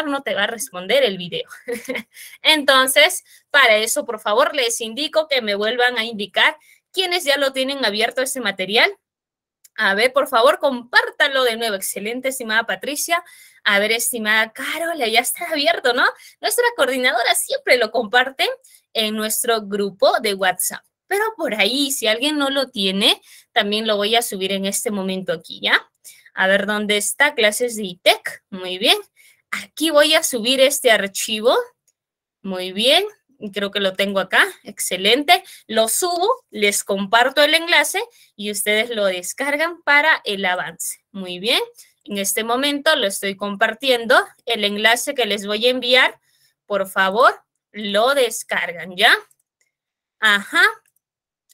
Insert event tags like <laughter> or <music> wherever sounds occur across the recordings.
no te va a responder el video. <laughs> Entonces, para eso, por favor, les indico que me vuelvan a indicar quienes ya lo tienen abierto ese material. A ver, por favor, compártalo de nuevo. Excelente, estimada Patricia. A ver, estimada Carola, ya está abierto, ¿no? Nuestra coordinadora siempre lo comparte en nuestro grupo de WhatsApp. Pero por ahí, si alguien no lo tiene, también lo voy a subir en este momento aquí, ¿ya? A ver, ¿dónde está? Clases de ITEC. Muy bien. Aquí voy a subir este archivo. Muy bien, creo que lo tengo acá. Excelente. Lo subo, les comparto el enlace y ustedes lo descargan para el avance. Muy bien. En este momento lo estoy compartiendo. El enlace que les voy a enviar, por favor, lo descargan, ¿ya? Ajá.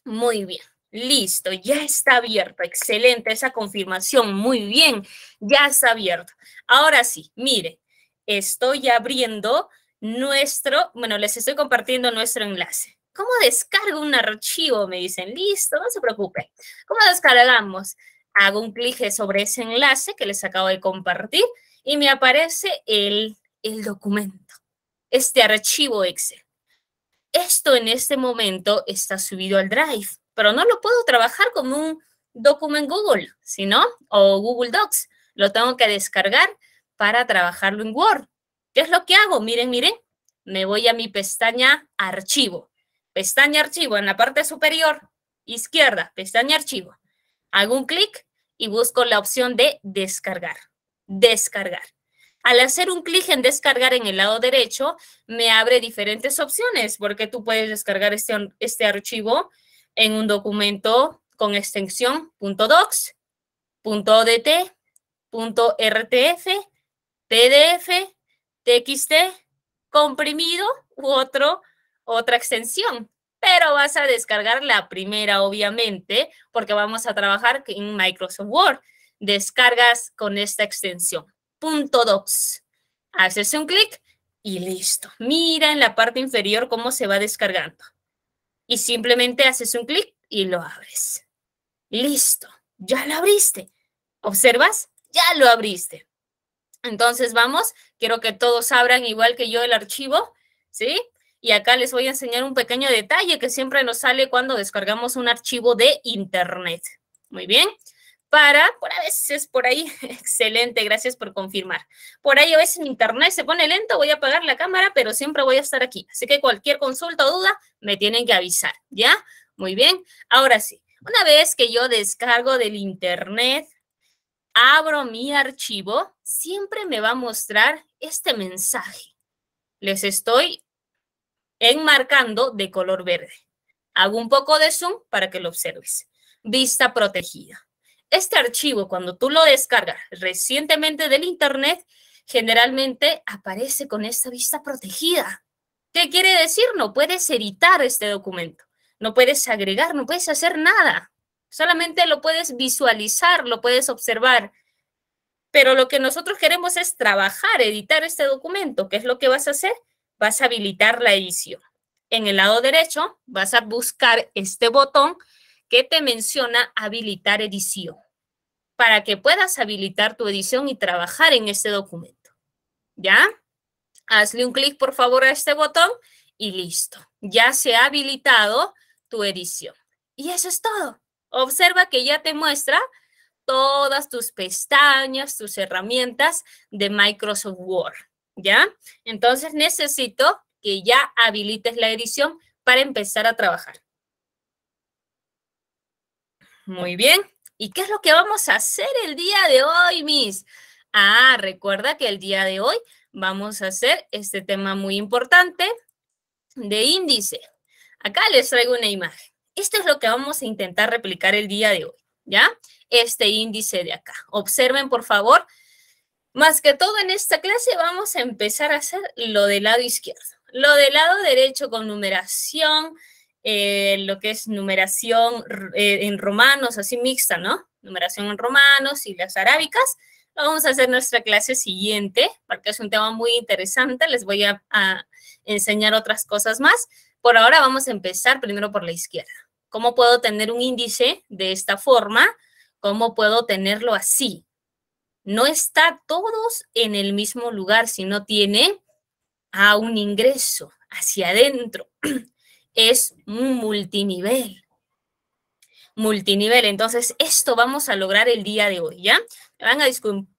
Muy bien. Listo, ya está abierto. Excelente esa confirmación. Muy bien, ya está abierto. Ahora sí, mire, estoy abriendo nuestro, bueno, les estoy compartiendo nuestro enlace. ¿Cómo descargo un archivo? Me dicen, listo, no se preocupe. ¿Cómo descargamos? Hago un clic sobre ese enlace que les acabo de compartir y me aparece el, el documento, este archivo Excel. Esto en este momento está subido al Drive, pero no lo puedo trabajar como un documento Google, sino o Google Docs. Lo tengo que descargar para trabajarlo en Word. ¿Qué es lo que hago? Miren, miren, me voy a mi pestaña archivo. Pestaña archivo en la parte superior izquierda, pestaña archivo. Hago un clic y busco la opción de descargar. Descargar. Al hacer un clic en descargar en el lado derecho, me abre diferentes opciones, porque tú puedes descargar este, este archivo en un documento con extensión .docs, .odt, .rtf, PDF, TXT, comprimido u otro, otra extensión. Pero vas a descargar la primera, obviamente, porque vamos a trabajar en Microsoft Word. Descargas con esta extensión. Punto docs. Haces un clic y listo. Mira en la parte inferior cómo se va descargando. Y simplemente haces un clic y lo abres. Listo. Ya lo abriste. ¿Observas? Ya lo abriste. Entonces vamos, quiero que todos abran igual que yo el archivo, ¿sí? Y acá les voy a enseñar un pequeño detalle que siempre nos sale cuando descargamos un archivo de internet. Muy bien. Para, por a veces por ahí, <laughs> excelente, gracias por confirmar. Por ahí a veces mi internet se pone lento, voy a apagar la cámara, pero siempre voy a estar aquí. Así que cualquier consulta o duda me tienen que avisar, ¿ya? Muy bien. Ahora sí, una vez que yo descargo del internet abro mi archivo, siempre me va a mostrar este mensaje. Les estoy enmarcando de color verde. Hago un poco de zoom para que lo observes. Vista protegida. Este archivo, cuando tú lo descargas recientemente del Internet, generalmente aparece con esta vista protegida. ¿Qué quiere decir? No puedes editar este documento, no puedes agregar, no puedes hacer nada. Solamente lo puedes visualizar, lo puedes observar. Pero lo que nosotros queremos es trabajar, editar este documento. ¿Qué es lo que vas a hacer? Vas a habilitar la edición. En el lado derecho vas a buscar este botón que te menciona habilitar edición para que puedas habilitar tu edición y trabajar en este documento. ¿Ya? Hazle un clic, por favor, a este botón y listo. Ya se ha habilitado tu edición. Y eso es todo. Observa que ya te muestra todas tus pestañas, tus herramientas de Microsoft Word, ¿ya? Entonces necesito que ya habilites la edición para empezar a trabajar. Muy bien. ¿Y qué es lo que vamos a hacer el día de hoy, mis? Ah, recuerda que el día de hoy vamos a hacer este tema muy importante de índice. Acá les traigo una imagen. Esto es lo que vamos a intentar replicar el día de hoy, ¿ya? Este índice de acá. Observen, por favor. Más que todo en esta clase vamos a empezar a hacer lo del lado izquierdo. Lo del lado derecho con numeración, eh, lo que es numeración eh, en romanos, así mixta, ¿no? Numeración en romanos y las arábicas. vamos a hacer nuestra clase siguiente, porque es un tema muy interesante. Les voy a enseñar otras cosas más. Por ahora vamos a empezar primero por la izquierda. ¿Cómo puedo tener un índice de esta forma? ¿Cómo puedo tenerlo así? No está todos en el mismo lugar, sino tiene a un ingreso hacia adentro. <clears throat> Es un multinivel. Multinivel. Entonces, esto vamos a lograr el día de hoy, ¿ya? Me van a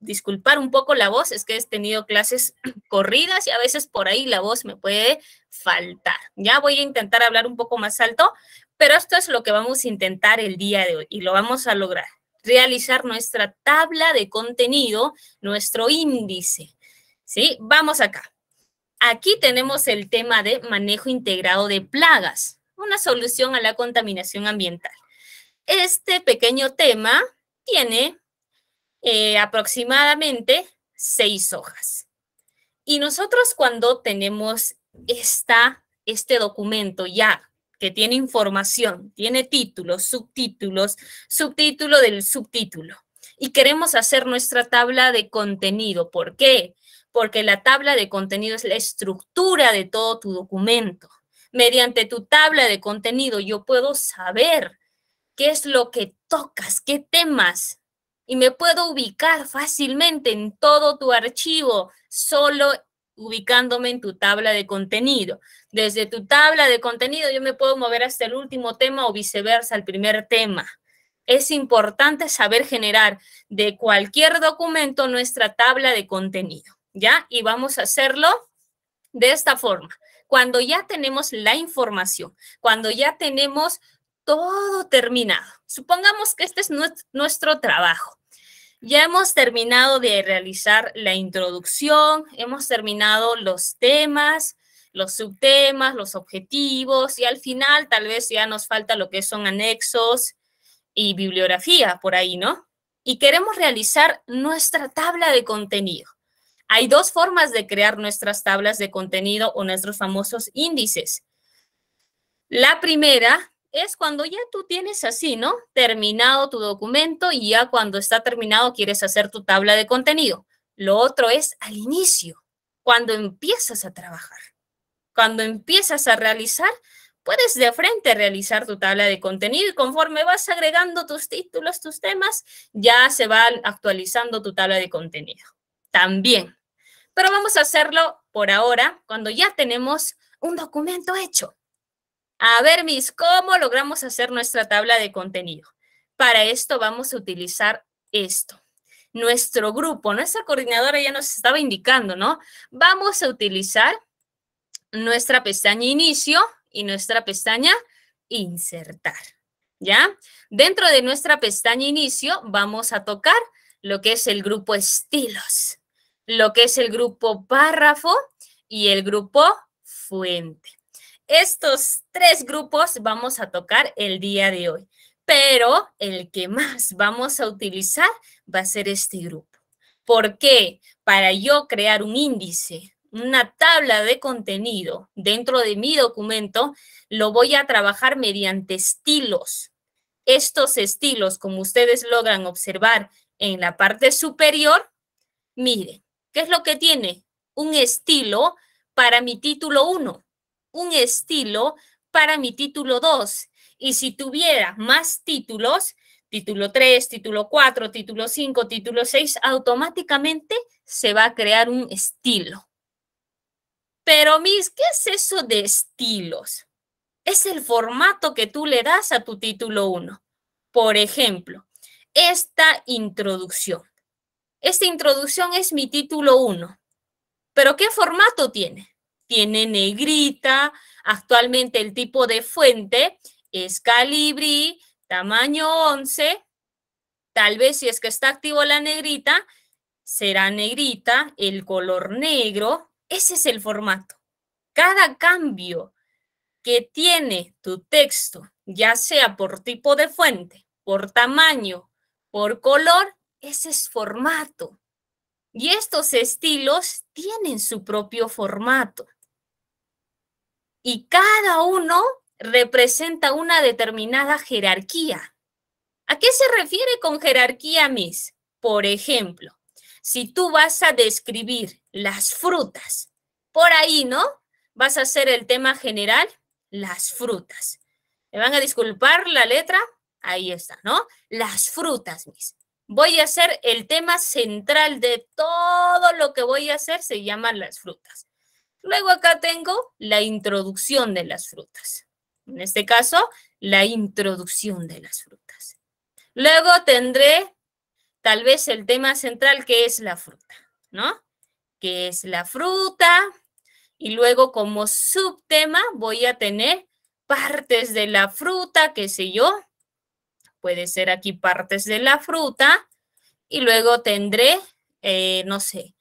disculpar un poco la voz, es que he tenido clases <clears throat> corridas y a veces por ahí la voz me puede faltar. Ya voy a intentar hablar un poco más alto pero esto es lo que vamos a intentar el día de hoy y lo vamos a lograr. Realizar nuestra tabla de contenido, nuestro índice. ¿Sí? Vamos acá. Aquí tenemos el tema de manejo integrado de plagas, una solución a la contaminación ambiental. Este pequeño tema tiene eh, aproximadamente seis hojas. Y nosotros cuando tenemos esta, este documento ya que tiene información, tiene títulos, subtítulos, subtítulo del subtítulo. Y queremos hacer nuestra tabla de contenido. ¿Por qué? Porque la tabla de contenido es la estructura de todo tu documento. Mediante tu tabla de contenido yo puedo saber qué es lo que tocas, qué temas. Y me puedo ubicar fácilmente en todo tu archivo, solo ubicándome en tu tabla de contenido. Desde tu tabla de contenido yo me puedo mover hasta el último tema o viceversa, el primer tema. Es importante saber generar de cualquier documento nuestra tabla de contenido, ¿ya? Y vamos a hacerlo de esta forma. Cuando ya tenemos la información, cuando ya tenemos todo terminado. Supongamos que este es nuestro trabajo. Ya hemos terminado de realizar la introducción, hemos terminado los temas, los subtemas, los objetivos y al final tal vez ya nos falta lo que son anexos y bibliografía por ahí, ¿no? Y queremos realizar nuestra tabla de contenido. Hay dos formas de crear nuestras tablas de contenido o nuestros famosos índices. La primera es cuando ya tú tienes así, ¿no? Terminado tu documento y ya cuando está terminado quieres hacer tu tabla de contenido. Lo otro es al inicio, cuando empiezas a trabajar. Cuando empiezas a realizar, puedes de frente realizar tu tabla de contenido y conforme vas agregando tus títulos, tus temas, ya se va actualizando tu tabla de contenido. También. Pero vamos a hacerlo por ahora, cuando ya tenemos un documento hecho. A ver, mis, ¿cómo logramos hacer nuestra tabla de contenido? Para esto vamos a utilizar esto. Nuestro grupo, nuestra coordinadora ya nos estaba indicando, ¿no? Vamos a utilizar nuestra pestaña inicio y nuestra pestaña insertar, ¿ya? Dentro de nuestra pestaña inicio vamos a tocar lo que es el grupo estilos, lo que es el grupo párrafo y el grupo fuente. Estos tres grupos vamos a tocar el día de hoy, pero el que más vamos a utilizar va a ser este grupo. ¿Por qué? Para yo crear un índice, una tabla de contenido dentro de mi documento, lo voy a trabajar mediante estilos. Estos estilos, como ustedes logran observar en la parte superior, miren, ¿qué es lo que tiene? Un estilo para mi título 1 un estilo para mi título 2. Y si tuviera más títulos, título 3, título 4, título 5, título 6, automáticamente se va a crear un estilo. Pero, mis, ¿qué es eso de estilos? Es el formato que tú le das a tu título 1. Por ejemplo, esta introducción. Esta introducción es mi título 1. Pero, ¿qué formato tiene? tiene negrita. Actualmente el tipo de fuente es Calibri, tamaño 11. Tal vez si es que está activo la negrita, será negrita, el color negro. Ese es el formato. Cada cambio que tiene tu texto, ya sea por tipo de fuente, por tamaño, por color, ese es formato. Y estos estilos tienen su propio formato y cada uno representa una determinada jerarquía. ¿A qué se refiere con jerarquía, Miss? Por ejemplo, si tú vas a describir las frutas, por ahí, ¿no? Vas a hacer el tema general, las frutas. ¿Me van a disculpar la letra? Ahí está, ¿no? Las frutas, Miss. Voy a hacer el tema central de todo lo que voy a hacer, se llaman las frutas. Luego acá tengo la introducción de las frutas. En este caso, la introducción de las frutas. Luego tendré tal vez el tema central que es la fruta, ¿no? Que es la fruta. Y luego como subtema voy a tener partes de la fruta, qué sé yo. Puede ser aquí partes de la fruta. Y luego tendré, eh, no sé,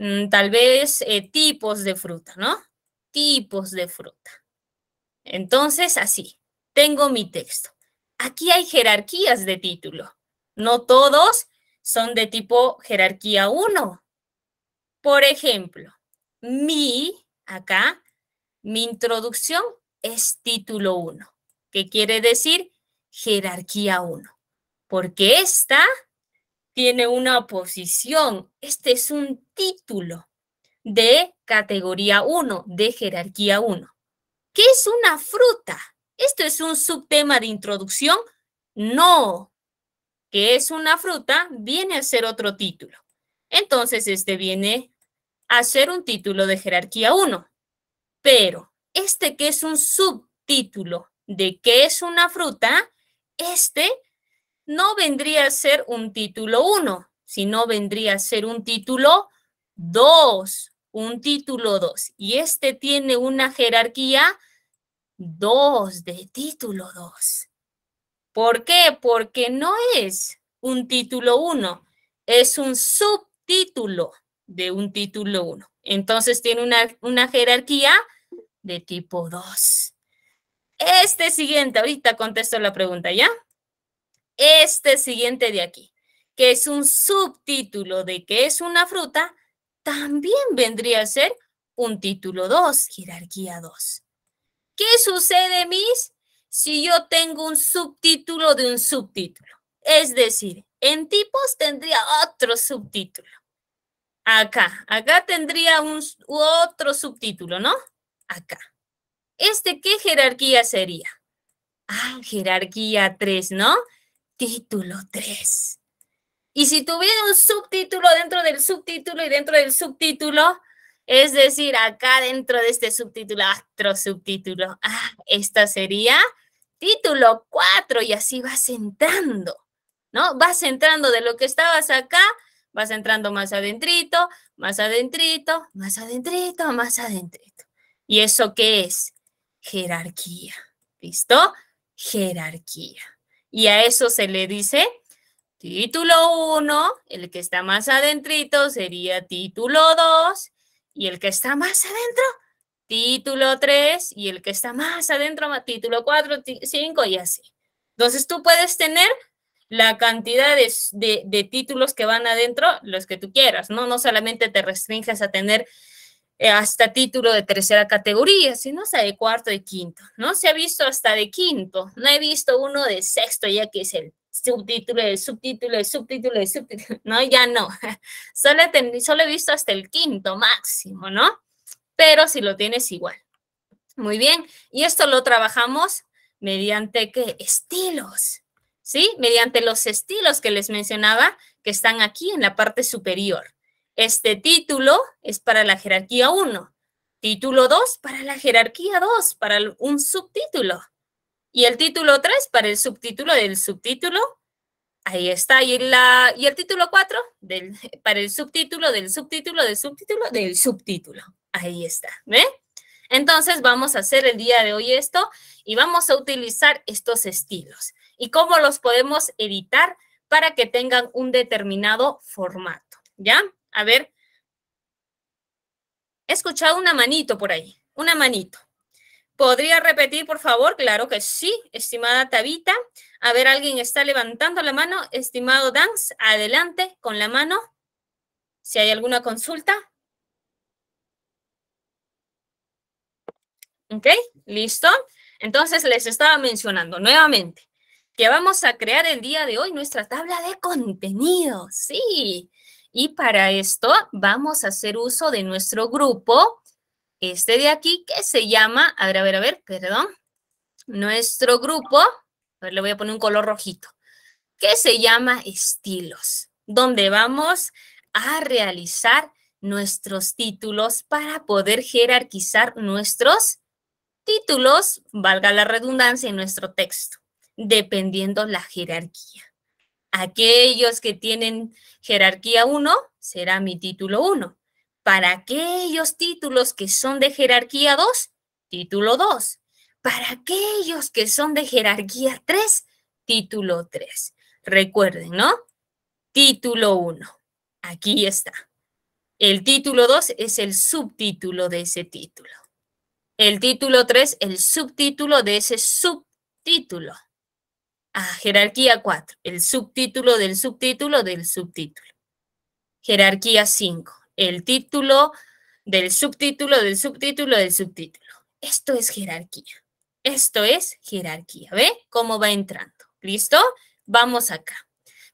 Mm, tal vez eh, tipos de fruta, ¿no? Tipos de fruta. Entonces, así, tengo mi texto. Aquí hay jerarquías de título. No todos son de tipo jerarquía 1. Por ejemplo, mi, acá, mi introducción es título 1, ¿Qué quiere decir jerarquía 1, porque esta tiene una posición, este es un título de categoría 1, de jerarquía 1. ¿Qué es una fruta? ¿Esto es un subtema de introducción? No. ¿Qué es una fruta? Viene a ser otro título. Entonces, este viene a ser un título de jerarquía 1. Pero este que es un subtítulo de qué es una fruta, este no vendría a ser un título 1, sino vendría a ser un título 2, un título 2. Y este tiene una jerarquía 2 de título 2. ¿Por qué? Porque no es un título 1, es un subtítulo de un título 1. Entonces tiene una, una jerarquía de tipo 2. Este siguiente, ahorita contesto la pregunta, ¿ya? este siguiente de aquí, que es un subtítulo de que es una fruta, también vendría a ser un título 2, jerarquía 2. ¿Qué sucede, mis, si yo tengo un subtítulo de un subtítulo? Es decir, en tipos tendría otro subtítulo. Acá, acá tendría un, otro subtítulo, ¿no? Acá. ¿Este qué jerarquía sería? Ah, jerarquía 3, ¿no? Título 3. Y si tuviera un subtítulo dentro del subtítulo y dentro del subtítulo, es decir, acá dentro de este subtítulo, otro subtítulo, ah, esta sería título 4 y así vas entrando, ¿no? Vas entrando de lo que estabas acá, vas entrando más adentrito, más adentrito, más adentrito, más adentrito. ¿Y eso qué es? Jerarquía, ¿listo? Jerarquía. Y a eso se le dice título 1, el que está más adentrito sería título 2, y el que está más adentro, título 3, y el que está más adentro, título 4, 5 y así. Entonces tú puedes tener la cantidad de, de, títulos que van adentro, los que tú quieras, ¿no? No solamente te restringes a tener eh, hasta título de tercera categoría, sino sea, de cuarto y quinto. No se ha visto hasta de quinto, no he visto uno de sexto, ya que es el subtítulo, el subtítulo, el subtítulo, el subtítulo. <laughs> No, ya no. <laughs> Solo, solo he visto hasta el quinto máximo, ¿no? Pero si lo tienes igual. Muy bien, y esto lo trabajamos mediante qué? Estilos, ¿sí? Mediante los estilos que les mencionaba que están aquí en la parte superior. Este título es para la jerarquía 1, título 2 para la jerarquía 2, para un subtítulo. Y el título 3 para el subtítulo del subtítulo. Ahí está. Y, la, y el título 4 del, para el subtítulo del subtítulo del subtítulo del subtítulo. Ahí está. Entonces vamos a hacer el día de hoy esto y vamos a utilizar estos estilos y cómo los podemos editar para que tengan un determinado formato. ¿Ya? A ver. He escuchado una manito por ahí, una manito. ¿Podría repetir, por favor? Claro que sí, estimada Tabita. A ver, alguien está levantando la mano. Estimado Dance, adelante con la mano. Si hay alguna consulta. ¿Ok? ¿Listo? Entonces les estaba mencionando nuevamente que vamos a crear el día de hoy nuestra tabla de contenidos. Sí, y para esto vamos a hacer uso de nuestro grupo, este de aquí que se llama, a ver, a ver, a ver, perdón, nuestro grupo, a ver, le voy a poner un color rojito, que se llama estilos, donde vamos a realizar nuestros títulos para poder jerarquizar nuestros títulos, valga la redundancia, en nuestro texto, dependiendo la jerarquía. Aquellos que tienen jerarquía 1 será mi título 1. Para aquellos títulos que son de jerarquía 2, título 2. Para aquellos que son de jerarquía 3, título 3. Recuerden, ¿no? Título 1. Aquí está. El título 2 es el subtítulo de ese título. El título 3, el subtítulo de ese subtítulo a jerarquía 4, el subtítulo del subtítulo del subtítulo. Jerarquía 5, el título del subtítulo del subtítulo del subtítulo. Esto es jerarquía. Esto es jerarquía. ¿Ve cómo va entrando? ¿Listo? Vamos acá.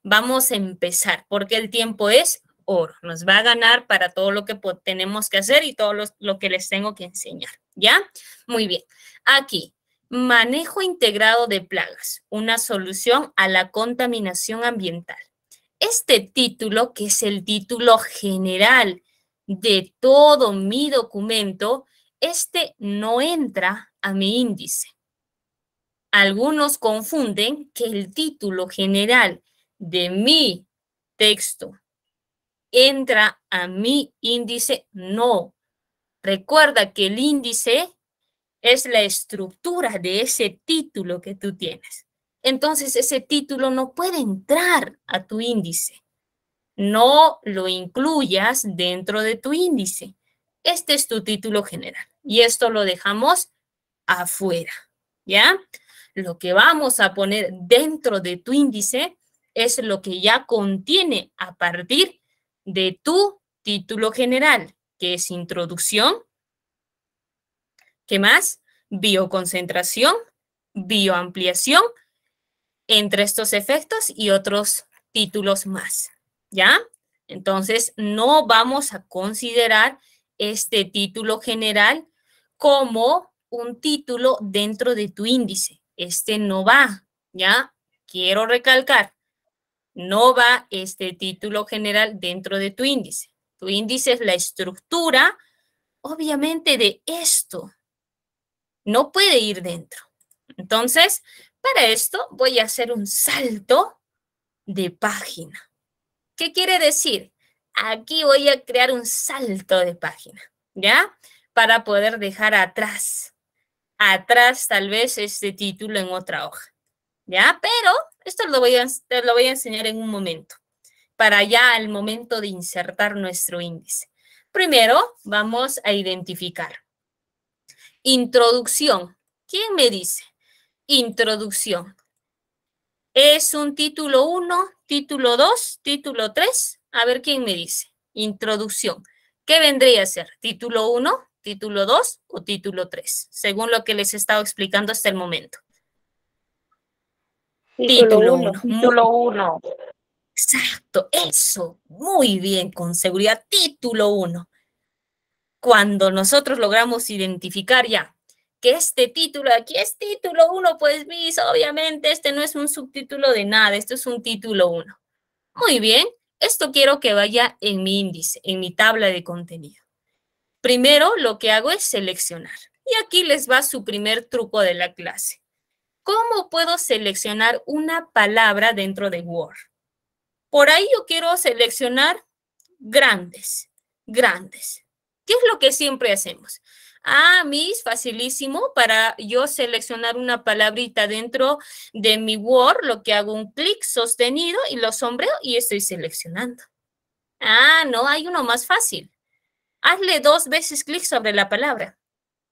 Vamos a empezar porque el tiempo es oro. Nos va a ganar para todo lo que tenemos que hacer y todo lo, lo que les tengo que enseñar. ¿Ya? Muy bien. Aquí, Manejo integrado de plagas, una solución a la contaminación ambiental. Este título, que es el título general de todo mi documento, este no entra a mi índice. Algunos confunden que el título general de mi texto entra a mi índice. No. Recuerda que el índice es la estructura de ese título que tú tienes. Entonces ese título no puede entrar a tu índice. No lo incluyas dentro de tu índice. Este es tu título general y esto lo dejamos afuera, ¿ya? Lo que vamos a poner dentro de tu índice es lo que ya contiene a partir de tu título general, que es introducción, ¿Qué más? Bioconcentración, bioampliación, entre estos efectos y otros títulos más. ¿Ya? Entonces, no vamos a considerar este título general como un título dentro de tu índice. Este no va, ¿ya? Quiero recalcar, no va este título general dentro de tu índice. Tu índice es la estructura, obviamente, de esto, no puede ir dentro. Entonces, para esto voy a hacer un salto de página. ¿Qué quiere decir? Aquí voy a crear un salto de página, ¿ya? Para poder dejar atrás, atrás tal vez este título en otra hoja, ¿ya? Pero esto lo voy a, lo voy a enseñar en un momento, para ya al momento de insertar nuestro índice. Primero vamos a identificar. Introducción. ¿Quién me dice? Introducción. Es un título 1, título 2, título 3. A ver quién me dice. Introducción. ¿Qué vendría a ser? ¿Título 1, título 2 o título 3? Según lo que les he estado explicando hasta el momento. Título 1. Título 1. Exacto, eso. Muy bien, con seguridad. Título 1 cuando nosotros logramos identificar ya que este título, aquí es título 1, pues bis, obviamente este no es un subtítulo de nada, esto es un título 1. Muy bien, esto quiero que vaya en mi índice, en mi tabla de contenido. Primero lo que hago es seleccionar. Y aquí les va su primer truco de la clase. ¿Cómo puedo seleccionar una palabra dentro de Word? Por ahí yo quiero seleccionar grandes, grandes. ¿Qué es lo que siempre hacemos? Ah, mis, facilísimo para yo seleccionar una palabrita dentro de mi Word, lo que hago un clic sostenido y lo sombreo y estoy seleccionando. Ah, no, hay uno más fácil. Hazle dos veces clic sobre la palabra.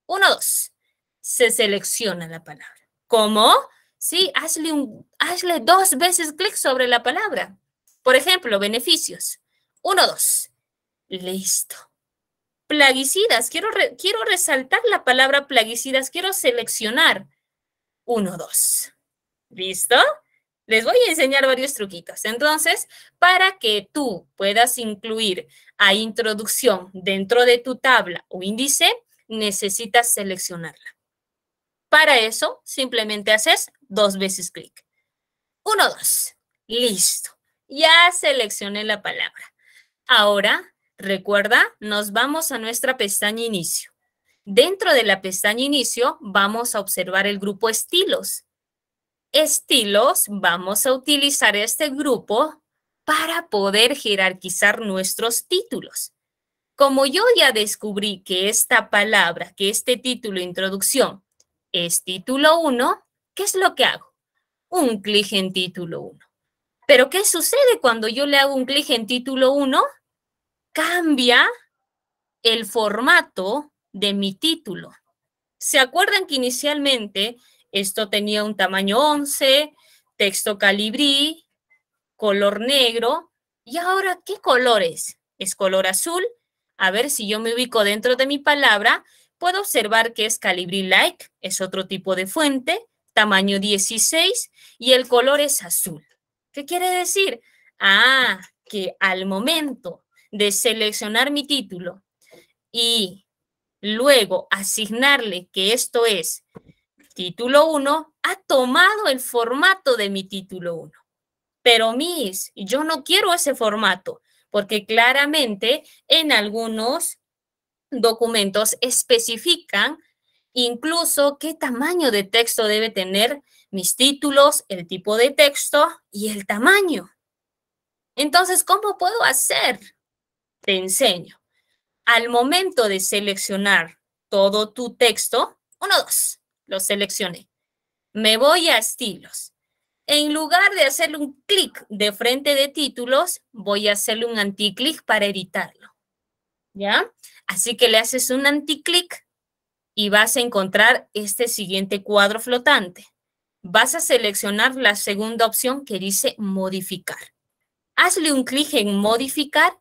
Uno, dos. Se selecciona la palabra. ¿Cómo? Sí, hazle, un, hazle dos veces clic sobre la palabra. Por ejemplo, beneficios. Uno, dos. Listo plaguicidas. Quiero, quiero resaltar la palabra plaguicidas. Quiero seleccionar uno, dos. ¿Listo? Les voy a enseñar varios truquitos. Entonces, para que tú puedas incluir a introducción dentro de tu tabla o índice, necesitas seleccionarla. Para eso, simplemente haces dos veces clic. Uno, dos. Listo. Ya seleccioné la palabra. Ahora Recuerda, nos vamos a nuestra pestaña inicio. Dentro de la pestaña inicio vamos a observar el grupo estilos. Estilos, vamos a utilizar este grupo para poder jerarquizar nuestros títulos. Como yo ya descubrí que esta palabra, que este título introducción es título 1, ¿qué es lo que hago? Un clic en título 1. Pero ¿qué sucede cuando yo le hago un clic en título 1? cambia el formato de mi título. ¿Se acuerdan que inicialmente esto tenía un tamaño 11, texto calibrí, color negro? ¿Y ahora qué colores? Es color azul. A ver si yo me ubico dentro de mi palabra, puedo observar que es calibrí like, es otro tipo de fuente, tamaño 16 y el color es azul. ¿Qué quiere decir? Ah, que al momento de seleccionar mi título y luego asignarle que esto es título 1, ha tomado el formato de mi título 1. Pero mis, yo no quiero ese formato, porque claramente en algunos documentos especifican incluso qué tamaño de texto debe tener mis títulos, el tipo de texto y el tamaño. Entonces, ¿cómo puedo hacer te enseño. Al momento de seleccionar todo tu texto, uno, dos, lo seleccioné. Me voy a estilos. En lugar de hacerle un clic de frente de títulos, voy a hacerle un anticlic para editarlo. ¿Ya? Así que le haces un anticlic y vas a encontrar este siguiente cuadro flotante. Vas a seleccionar la segunda opción que dice modificar. Hazle un clic en modificar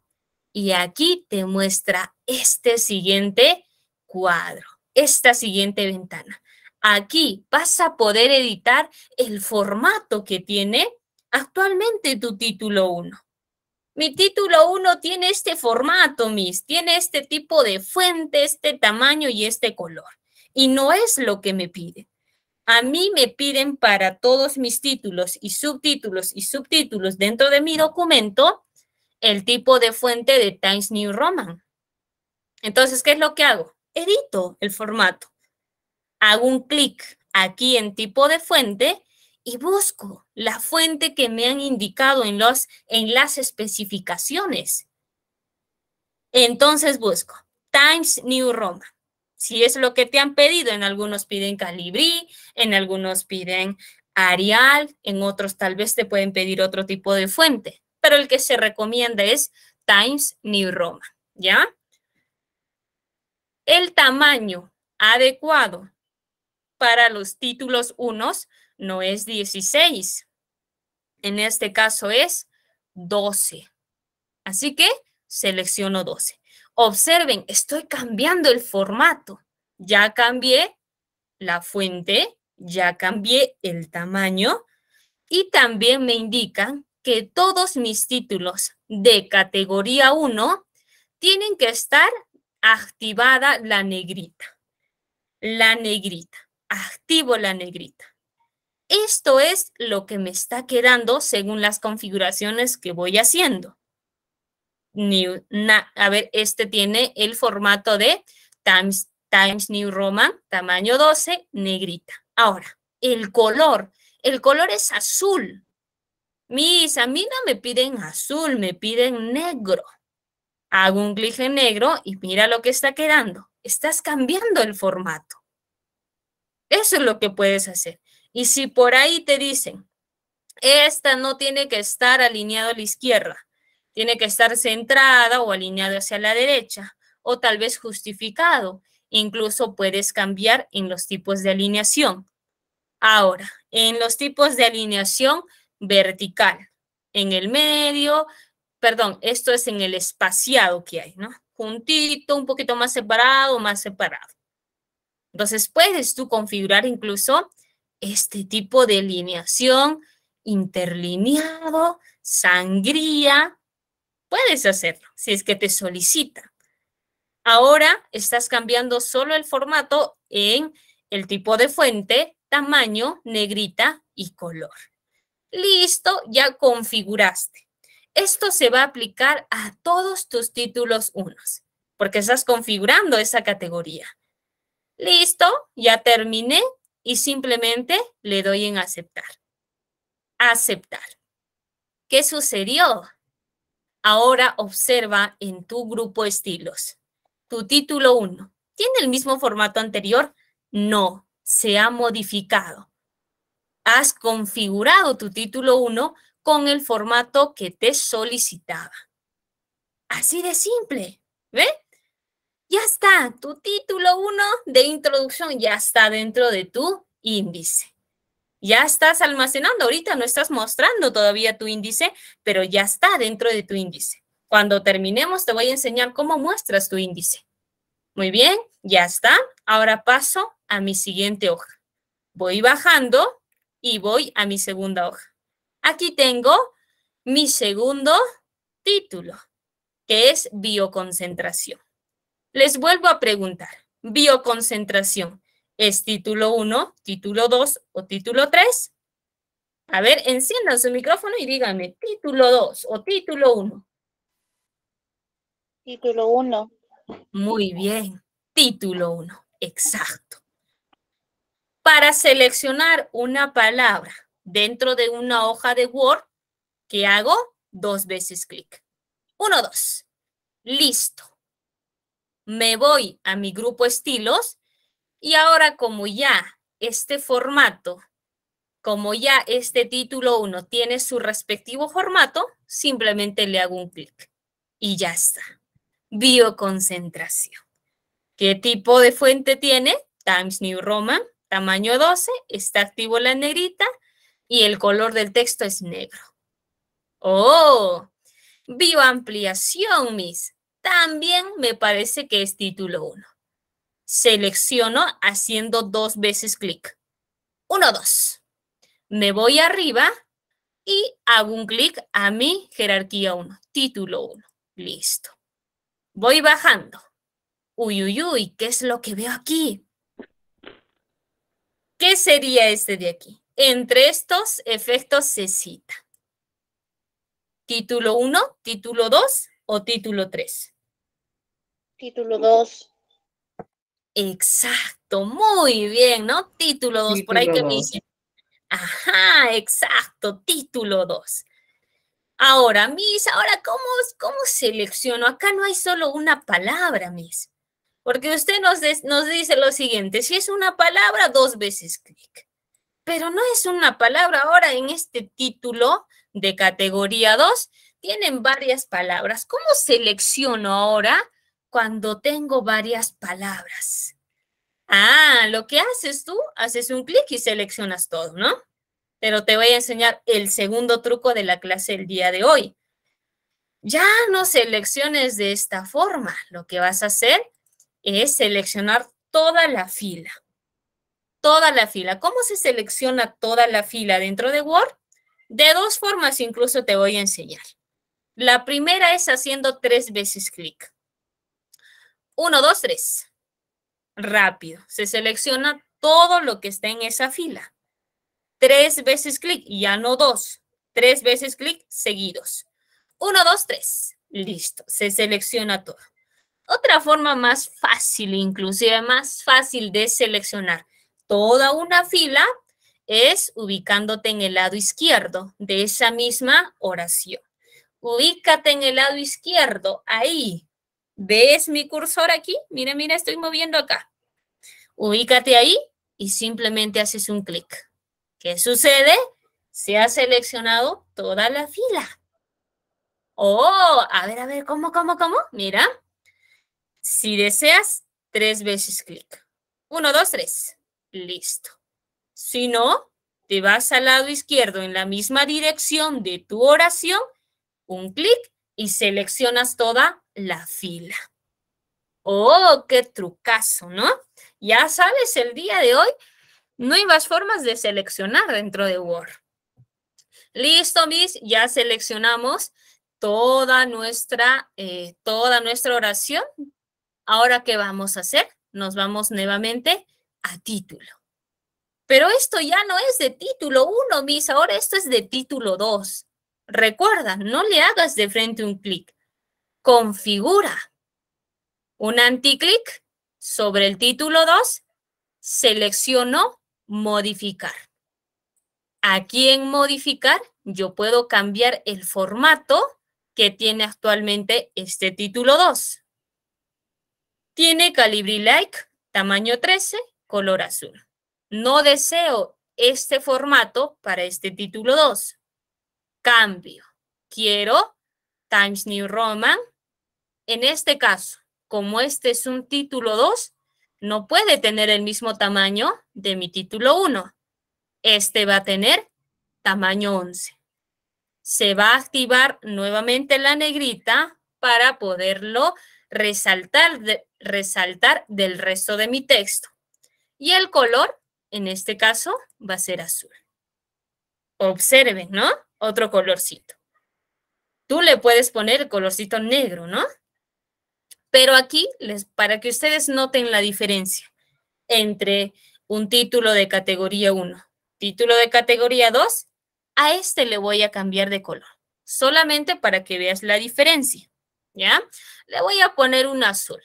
y aquí te muestra este siguiente cuadro, esta siguiente ventana. Aquí vas a poder editar el formato que tiene actualmente tu título 1. Mi título 1 tiene este formato, mis, tiene este tipo de fuente, este tamaño y este color. Y no es lo que me piden. A mí me piden para todos mis títulos y subtítulos y subtítulos dentro de mi documento el tipo de fuente de Times New Roman. Entonces, ¿qué es lo que hago? Edito el formato. Hago un clic aquí en tipo de fuente y busco la fuente que me han indicado en, los, las especificaciones. Entonces busco Times New Roman. Si es lo que te han pedido, en algunos piden Calibri, en algunos piden Arial, en otros tal vez te pueden pedir otro tipo de fuente pero el que se recomienda es Times New Roman, ¿ya? El tamaño adecuado para los títulos unos no es 16, en este caso es 12. Así que selecciono 12. Observen, estoy cambiando el formato. Ya cambié la fuente, ya cambié el tamaño y también me indican que todos mis títulos de categoría 1 tienen que estar activada la negrita. La negrita. Activo la negrita. Esto es lo que me está quedando según las configuraciones que voy haciendo. a ver, este tiene el formato de Times, Times New Roman, tamaño 12, negrita. Ahora, el color. El color es azul. Mis, a mí no me piden azul, me piden negro. Hago un clic en negro y mira lo que está quedando. Estás cambiando el formato. Eso es lo que puedes hacer. Y si por ahí te dicen, esta no tiene que estar alineada a la izquierda, tiene que estar centrada o alineado hacia la derecha, o tal vez justificado. Incluso puedes cambiar en los tipos de alineación. Ahora, en los tipos de alineación, vertical. En el medio, perdón, esto es en el espaciado que hay, ¿no? Juntito, un poquito más separado, más separado. Entonces puedes tú configurar incluso este tipo de alineación, interlineado, sangría. Puedes hacerlo si es que te solicita. Ahora estás cambiando solo el formato en el tipo de fuente, tamaño, negrita y color. Listo, ya configuraste. Esto se va a aplicar a todos tus títulos unos, porque estás configurando esa categoría. Listo, ya terminé y simplemente le doy en aceptar. Aceptar. ¿Qué sucedió? Ahora observa en tu grupo estilos. Tu título 1. ¿Tiene el mismo formato anterior? No, se ha modificado has configurado tu título 1 con el formato que te solicitaba. Así de simple, ¿ve? Ya está, tu título 1 de introducción ya está dentro de tu índice. Ya estás almacenando, ahorita no estás mostrando todavía tu índice, pero ya está dentro de tu índice. Cuando terminemos te voy a enseñar cómo muestras tu índice. Muy bien, ya está. Ahora paso a mi siguiente hoja. Voy bajando y voy a mi segunda hoja. Aquí tengo mi segundo título, que es bioconcentración. Les vuelvo a preguntar, bioconcentración, ¿es título 1, título 2 o título 3? A ver, enciendan su micrófono y díganme, título 2 o título 1. Título 1. Muy bien, título 1, exacto para seleccionar una palabra dentro de una hoja de Word, ¿qué hago? Dos veces clic. Uno, dos. Listo. Me voy a mi grupo estilos y ahora como ya este formato, como ya este título 1 tiene su respectivo formato, simplemente le hago un clic y ya está. Bioconcentración. ¿Qué tipo de fuente tiene? Times New Roman tamaño 12, está activo la negrita y el color del texto es negro. ¡Oh! ampliación, mis. También me parece que es título 1. Selecciono haciendo dos veces clic. Uno, dos. Me voy arriba y hago un clic a mi jerarquía 1, título 1. Listo. Voy bajando. Uy, uy, uy, ¿qué es lo que veo aquí? ¿Qué sería este de aquí? Entre estos efectos se cita. Título 1, título 2 o título 3. Título 2. Exacto, muy bien, ¿no? Título 2, por ahí que me Ajá, exacto, título 2. Ahora, Miss, ahora, ¿cómo, ¿cómo selecciono? Acá no hay solo una palabra, Miss. Porque usted nos, dice lo siguiente, si es una palabra, dos veces clic. Pero no es una palabra. Ahora en este título de categoría 2 tienen varias palabras. ¿Cómo selecciono ahora cuando tengo varias palabras? Ah, lo que haces tú, haces un clic y seleccionas todo, ¿no? Pero te voy a enseñar el segundo truco de la clase el día de hoy. Ya no selecciones de esta forma. Lo que vas a hacer es seleccionar toda la fila. Toda la fila. ¿Cómo se selecciona toda la fila dentro de Word? De dos formas incluso te voy a enseñar. La primera es haciendo tres veces clic. Uno, dos, tres. Rápido. Se selecciona todo lo que está en esa fila. Tres veces clic, ya no dos. Tres veces clic seguidos. Uno, dos, tres. Listo. Se selecciona todo. Otra forma más fácil, inclusive más fácil de seleccionar toda una fila es ubicándote en el lado izquierdo de esa misma oración. Ubícate en el lado izquierdo, ahí. ¿Ves mi cursor aquí? Mira, mira, estoy moviendo acá. Ubícate ahí y simplemente haces un clic. ¿Qué sucede? Se ha seleccionado toda la fila. Oh, a ver, a ver, ¿cómo, cómo, cómo? Mira, si deseas, tres veces clic. Uno, dos, tres. Listo. Si no, te vas al lado izquierdo en la misma dirección de tu oración, un clic y seleccionas toda la fila. ¡Oh, qué trucazo, ¿no? Ya sabes, el día de hoy no hay más formas de seleccionar dentro de Word. Listo, mis, ya seleccionamos toda nuestra, eh, toda nuestra oración, Ahora, ¿qué vamos a hacer? Nos vamos nuevamente a título. Pero esto ya no es de título 1, mis, ahora esto es de título 2. Recuerda, no le hagas de frente un clic. Configura. Un anticlic sobre el título 2, selecciono modificar. Aquí en modificar yo puedo cambiar el formato que tiene actualmente este título 2. Tiene calibre like, tamaño 13, color azul. No deseo este formato para este título 2. Cambio. Quiero Times New Roman. En este caso, como este es un título 2, no puede tener el mismo tamaño de mi título 1. Este va a tener tamaño 11. Se va a activar nuevamente la negrita para poderlo resaltar de, resaltar del resto de mi texto. Y el color, en este caso, va a ser azul. Observen, ¿no? Otro colorcito. Tú le puedes poner el colorcito negro, ¿no? Pero aquí, les, para que ustedes noten la diferencia entre un título de categoría 1, título de categoría 2, a este le voy a cambiar de color, solamente para que veas la diferencia, ¿ya? Le voy a poner un azul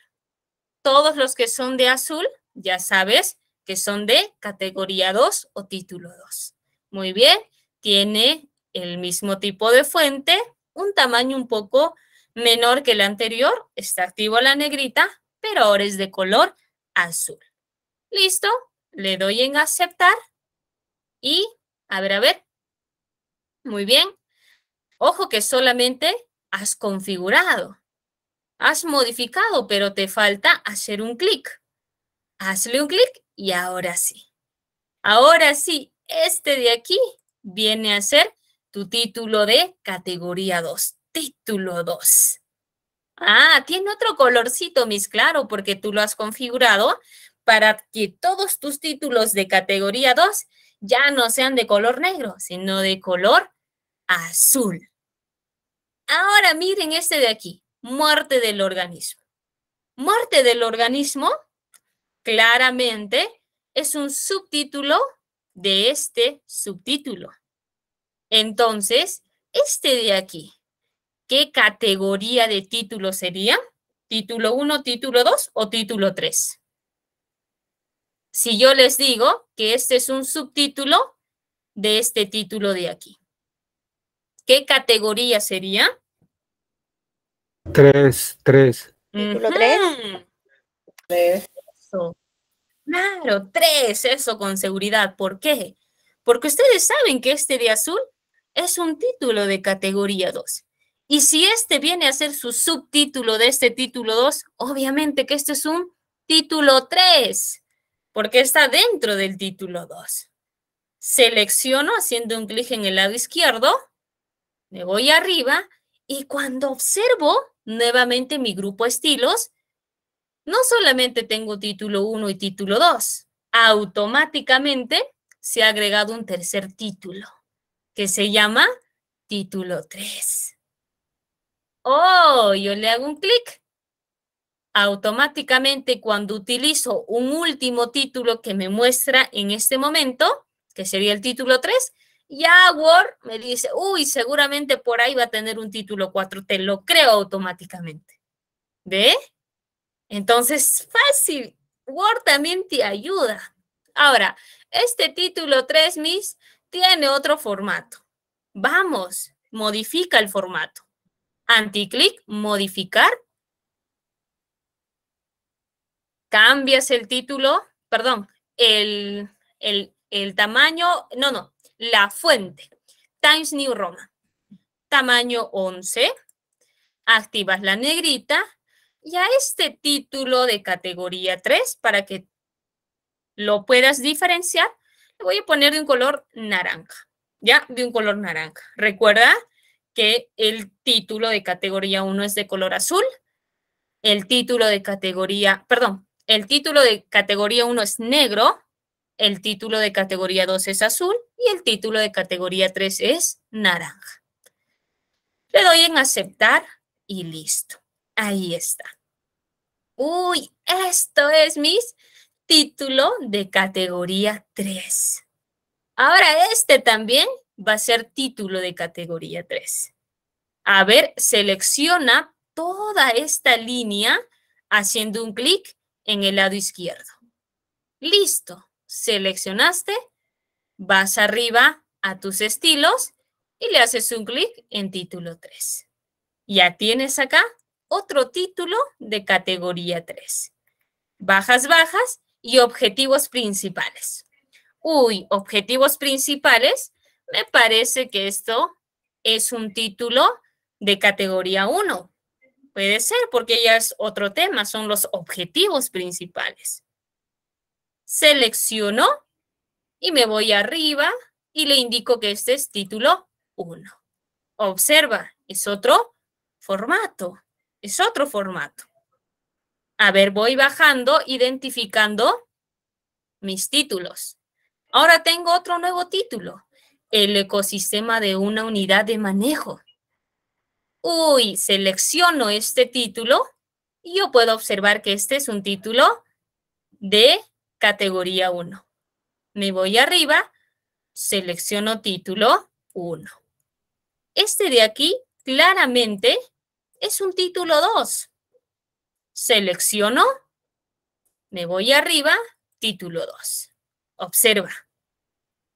todos los que son de azul, ya sabes que son de categoría 2 o título 2. Muy bien, tiene el mismo tipo de fuente, un tamaño un poco menor que el anterior, está activo la negrita, pero ahora es de color azul. Listo, le doy en aceptar y, a ver, a ver, muy bien. Ojo que solamente has configurado, Has modificado, pero te falta hacer un clic. Hazle un clic y ahora sí. Ahora sí, este de aquí viene a ser tu título de categoría 2. Título 2. Ah, tiene otro colorcito, mis claro, porque tú lo has configurado para que todos tus títulos de categoría 2 ya no sean de color negro, sino de color azul. Ahora miren este de aquí muerte del organismo. Muerte del organismo, claramente, es un subtítulo de este subtítulo. Entonces, este de aquí, ¿qué categoría de título sería? ¿Título 1, título 2 o título 3? Si yo les digo que este es un subtítulo de este título de aquí, ¿qué categoría sería? Tres, tres. ¿Título tres? tres? Claro, tres, eso con seguridad. ¿Por qué? Porque ustedes saben que este de azul es un título de categoría 2. Y si este viene a ser su subtítulo de este título 2, obviamente que este es un título 3, porque está dentro del título 2. Selecciono haciendo un clic en el lado izquierdo, me voy arriba y cuando observo, nuevamente mi grupo estilos, no solamente tengo título 1 y título 2, automáticamente se ha agregado un tercer título que se llama título 3. Oh, yo le hago un clic. Automáticamente cuando utilizo un último título que me muestra en este momento, que sería el título 3, ya Word me dice, uy, seguramente por ahí va a tener un título 4, te lo creo automáticamente. ¿Ve? Entonces, fácil. Word también te ayuda. Ahora, este título 3, mis, tiene otro formato. Vamos, modifica el formato. Anticlic, modificar. Cambias el título, perdón, el, el, el tamaño, no, no, la fuente, Times New Roman, tamaño 11, activas la negrita y a este título de categoría 3 para que lo puedas diferenciar, le voy a poner de un color naranja, ya, de un color naranja. Recuerda que el título de categoría 1 es de color azul, el título de categoría, perdón, el título de categoría 1 es negro, el título de categoría 2 es azul y el título de categoría 3 es naranja. Le doy en aceptar y listo. Ahí está. Uy, esto es mi título de categoría 3. Ahora este también va a ser título de categoría 3. A ver, selecciona toda esta línea haciendo un clic en el lado izquierdo. Listo seleccionaste, vas arriba a tus estilos y le haces un clic en título 3. Ya tienes acá otro título de categoría 3. Bajas, bajas y objetivos principales. Uy, objetivos principales, me parece que esto es un título de categoría 1. Puede ser porque ya es otro tema, son los objetivos principales selecciono y me voy arriba y le indico que este es título 1. Observa, es otro formato, es otro formato. A ver, voy bajando, identificando mis títulos. Ahora tengo otro nuevo título, el ecosistema de una unidad de manejo. Uy, selecciono este título y yo puedo observar que este es un título de categoría 1. Me voy arriba, selecciono título 1. Este de aquí claramente es un título 2. Selecciono, me voy arriba, título 2. Observa.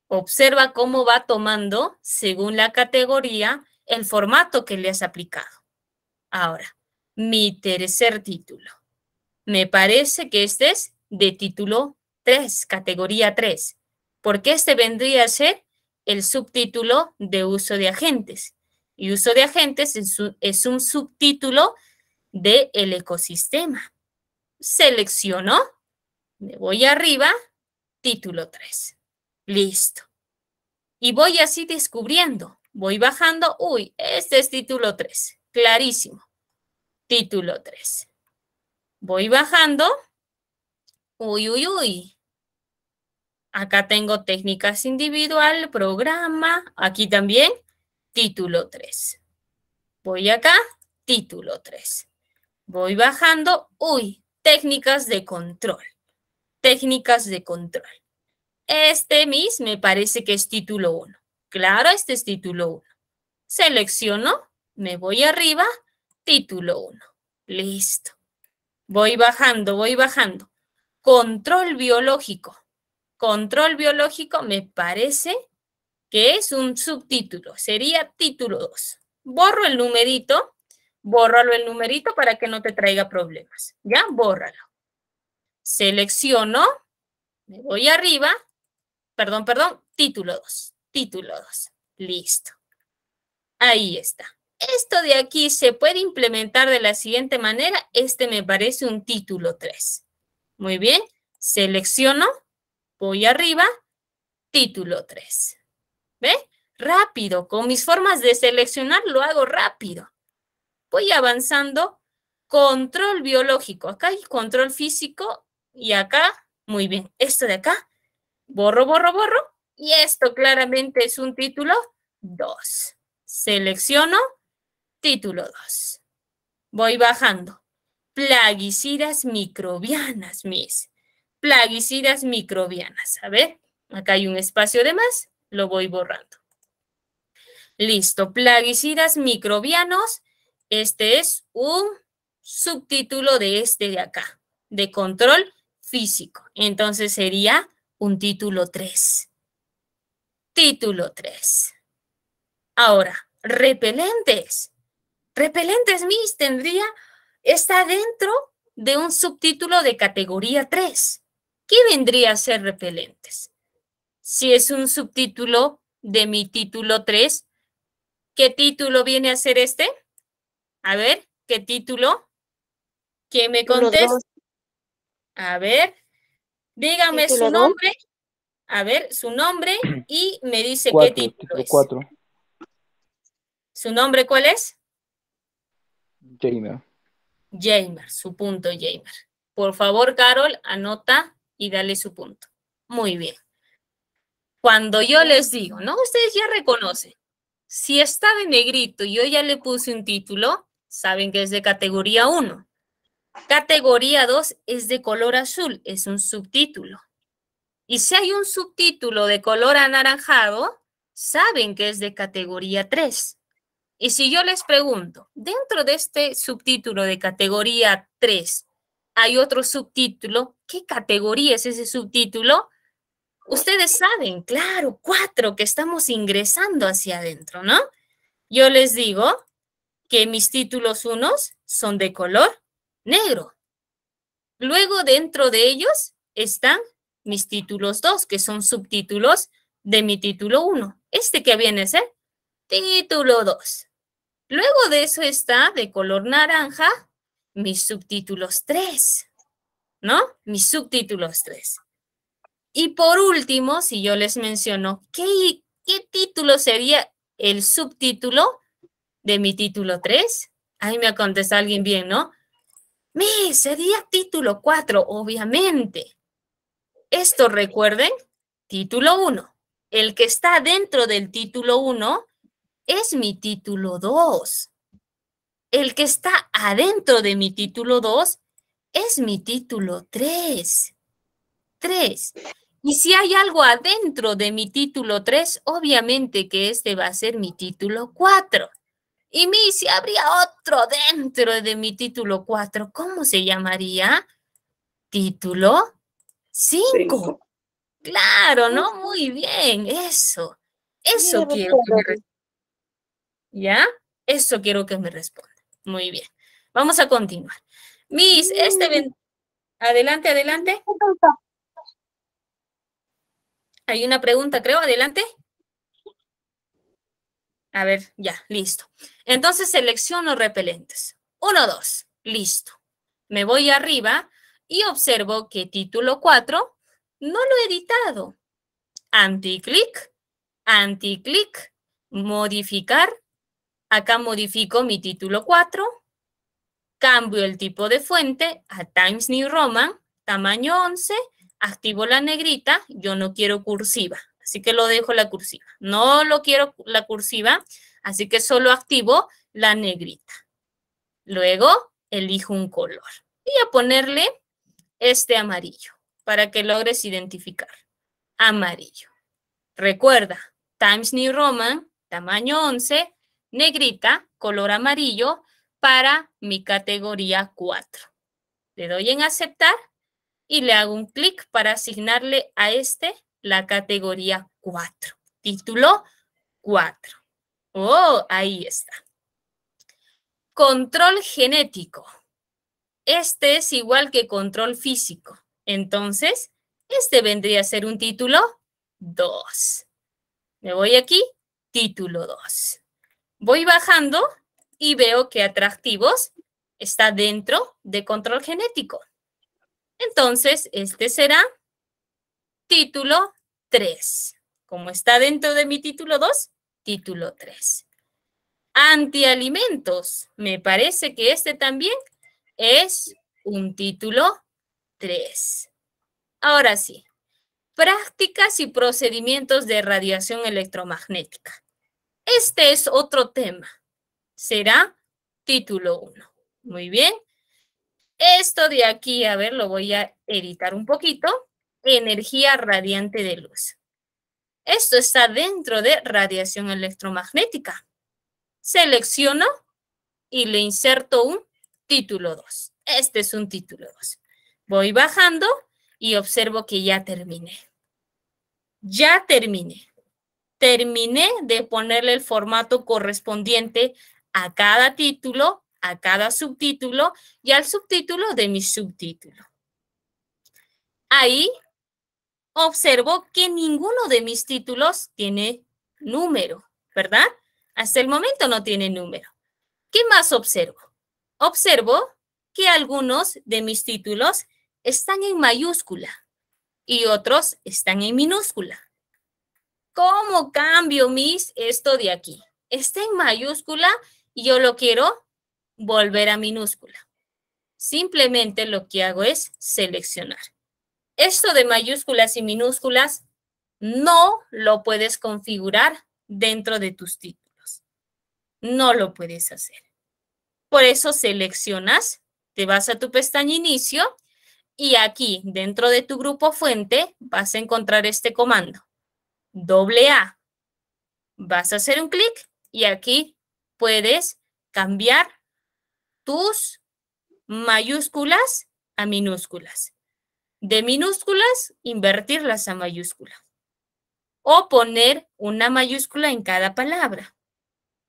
Observa cómo va tomando, según la categoría, el formato que le has aplicado. Ahora, mi tercer título. Me parece que este es de título 3, categoría 3, porque este vendría a ser el subtítulo de uso de agentes. Y uso de agentes es un subtítulo del el ecosistema. Selecciono, me voy arriba, título 3. Listo. Y voy así descubriendo, voy bajando, uy, este es título 3, clarísimo. Título 3. Voy bajando Uy, uy, uy. Acá tengo técnicas individual, programa, aquí también, título 3. Voy acá, título 3. Voy bajando, uy, técnicas de control. Técnicas de control. Este mis me parece que es título 1. Claro, este es título 1. Selecciono, me voy arriba, título 1. Listo. Voy bajando, voy bajando control biológico. Control biológico me parece que es un subtítulo, sería título 2. Borro el numerito, bórralo el numerito para que no te traiga problemas, ¿ya? Bórralo. Selecciono, me voy arriba, perdón, perdón, título 2, título 2, listo. Ahí está. Esto de aquí se puede implementar de la siguiente manera, este me parece un título 3. Muy bien, selecciono, voy arriba, título 3. ¿Ve? Rápido, con mis formas de seleccionar lo hago rápido. Voy avanzando, control biológico, acá hay control físico y acá, muy bien, esto de acá, borro, borro, borro, y esto claramente es un título 2. Selecciono, título 2. Voy bajando plaguicidas microbianas, mis. Plaguicidas microbianas. A ver, acá hay un espacio de más, lo voy borrando. Listo, plaguicidas microbianos. Este es un subtítulo de este de acá, de control físico. Entonces sería un título 3. Título 3. Ahora, repelentes. Repelentes, mis, tendría está dentro de un subtítulo de categoría 3. ¿Qué vendría a ser repelentes? Si es un subtítulo de mi título 3, ¿qué título viene a ser este? A ver, ¿qué título? ¿Quién me contesta? A ver, dígame su nombre. A ver, su nombre y me dice qué título, ¿Su nombre cuál es? Jamer, su punto Jamer. Por favor, Carol, anota y dale su punto. Muy bien. Cuando yo les digo, ¿no? Ustedes ya reconocen. Si está de negrito, y yo ya le puse un título, saben que es de categoría 1. Categoría 2 es de color azul, es un subtítulo. Y si hay un subtítulo de color anaranjado, saben que es de categoría 3. Y si yo les pregunto, dentro de este subtítulo de categoría 3, hay otro subtítulo, ¿qué categoría es ese subtítulo? Ustedes saben, claro, cuatro que estamos ingresando hacia adentro, ¿no? Yo les digo que mis títulos unos son de color negro. Luego dentro de ellos están mis títulos dos que son subtítulos de mi título 1. Este que viene a ser título 2. Luego de eso está de color naranja mis subtítulos 3, ¿no? Mis subtítulos 3. Y por último, si yo les menciono qué, qué título sería el subtítulo de mi título 3, ahí me contesta alguien bien, ¿no? Me, sería título 4, obviamente. Esto recuerden, título 1. El que está dentro del título 1 es mi título 2. El que está adentro de mi título 2 es mi título 3. 3. Y si hay algo adentro de mi título 3, obviamente que este va a ser mi título 4. Y mi, si habría otro dentro de mi título 4, ¿cómo se llamaría? Título 5. Claro, ¿no? Muy bien, eso. Eso quiero ¿Ya? Eso quiero que me responda. Muy bien. Vamos a continuar. Miss, este... Mm. Adelante, adelante. Hay una pregunta, creo. Adelante. A ver, ya, listo. Entonces selecciono repelentes. Uno, dos, listo. Me voy arriba y observo que título 4 no lo he editado. Anticlic, anticlic, modificar Acá modifico mi título 4, cambio el tipo de fuente a Times New Roman, tamaño 11, activo la negrita, yo no quiero cursiva, así que lo dejo la cursiva. No lo quiero la cursiva, así que solo activo la negrita. Luego elijo un color y a ponerle este amarillo para que logres identificar. Amarillo. Recuerda, Times New Roman, tamaño 11, negrita, color amarillo, para mi categoría 4. Le doy en aceptar y le hago un clic para asignarle a este la categoría 4. Título 4. Oh, ahí está. Control genético. Este es igual que control físico. Entonces, este vendría a ser un título 2. Me voy aquí, título 2. Voy bajando y veo que atractivos está dentro de control genético. Entonces, este será título 3. Como está dentro de mi título 2, título 3. Antialimentos. Me parece que este también es un título 3. Ahora sí, prácticas y procedimientos de radiación electromagnética. Este es otro tema. Será título 1. Muy bien. Esto de aquí, a ver, lo voy a editar un poquito. Energía radiante de luz. Esto está dentro de radiación electromagnética. Selecciono y le inserto un título 2. Este es un título 2. Voy bajando y observo que ya terminé. Ya terminé terminé de ponerle el formato correspondiente a cada título, a cada subtítulo y al subtítulo de mi subtítulo. Ahí observo que ninguno de mis títulos tiene número, ¿verdad? Hasta el momento no tiene número. ¿Qué más observo? Observo que algunos de mis títulos están en mayúscula y otros están en minúscula. ¿Cómo cambio, mis, esto de aquí? Está en mayúscula y yo lo quiero volver a minúscula. Simplemente lo que hago es seleccionar. Esto de mayúsculas y minúsculas no lo puedes configurar dentro de tus títulos. No lo puedes hacer. Por eso seleccionas, te vas a tu pestaña inicio y aquí dentro de tu grupo fuente vas a encontrar este comando doble A. Vas a hacer un clic y aquí puedes cambiar tus mayúsculas a minúsculas. De minúsculas, invertirlas a mayúscula. O poner una mayúscula en cada palabra.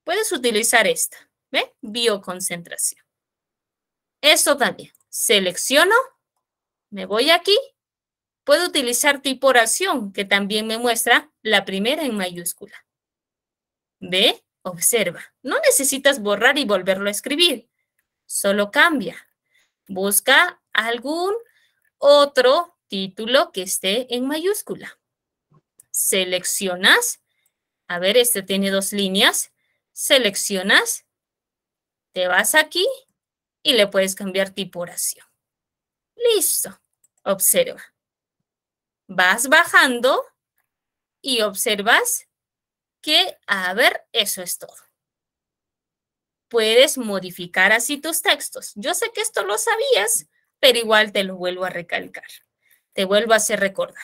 Puedes utilizar esta, ¿ve? Bioconcentración. Eso también. Selecciono, me voy aquí Puedo utilizar tipo oración, que también me muestra la primera en mayúscula. Ve, observa. No necesitas borrar y volverlo a escribir. Solo cambia. Busca algún otro título que esté en mayúscula. Seleccionas. A ver, este tiene dos líneas. Seleccionas. Te vas aquí y le puedes cambiar tipo oración. Listo. Observa vas bajando y observas que, a ver, eso es todo. Puedes modificar así tus textos. Yo sé que esto lo sabías, pero igual te lo vuelvo a recalcar. Te vuelvo a hacer recordar.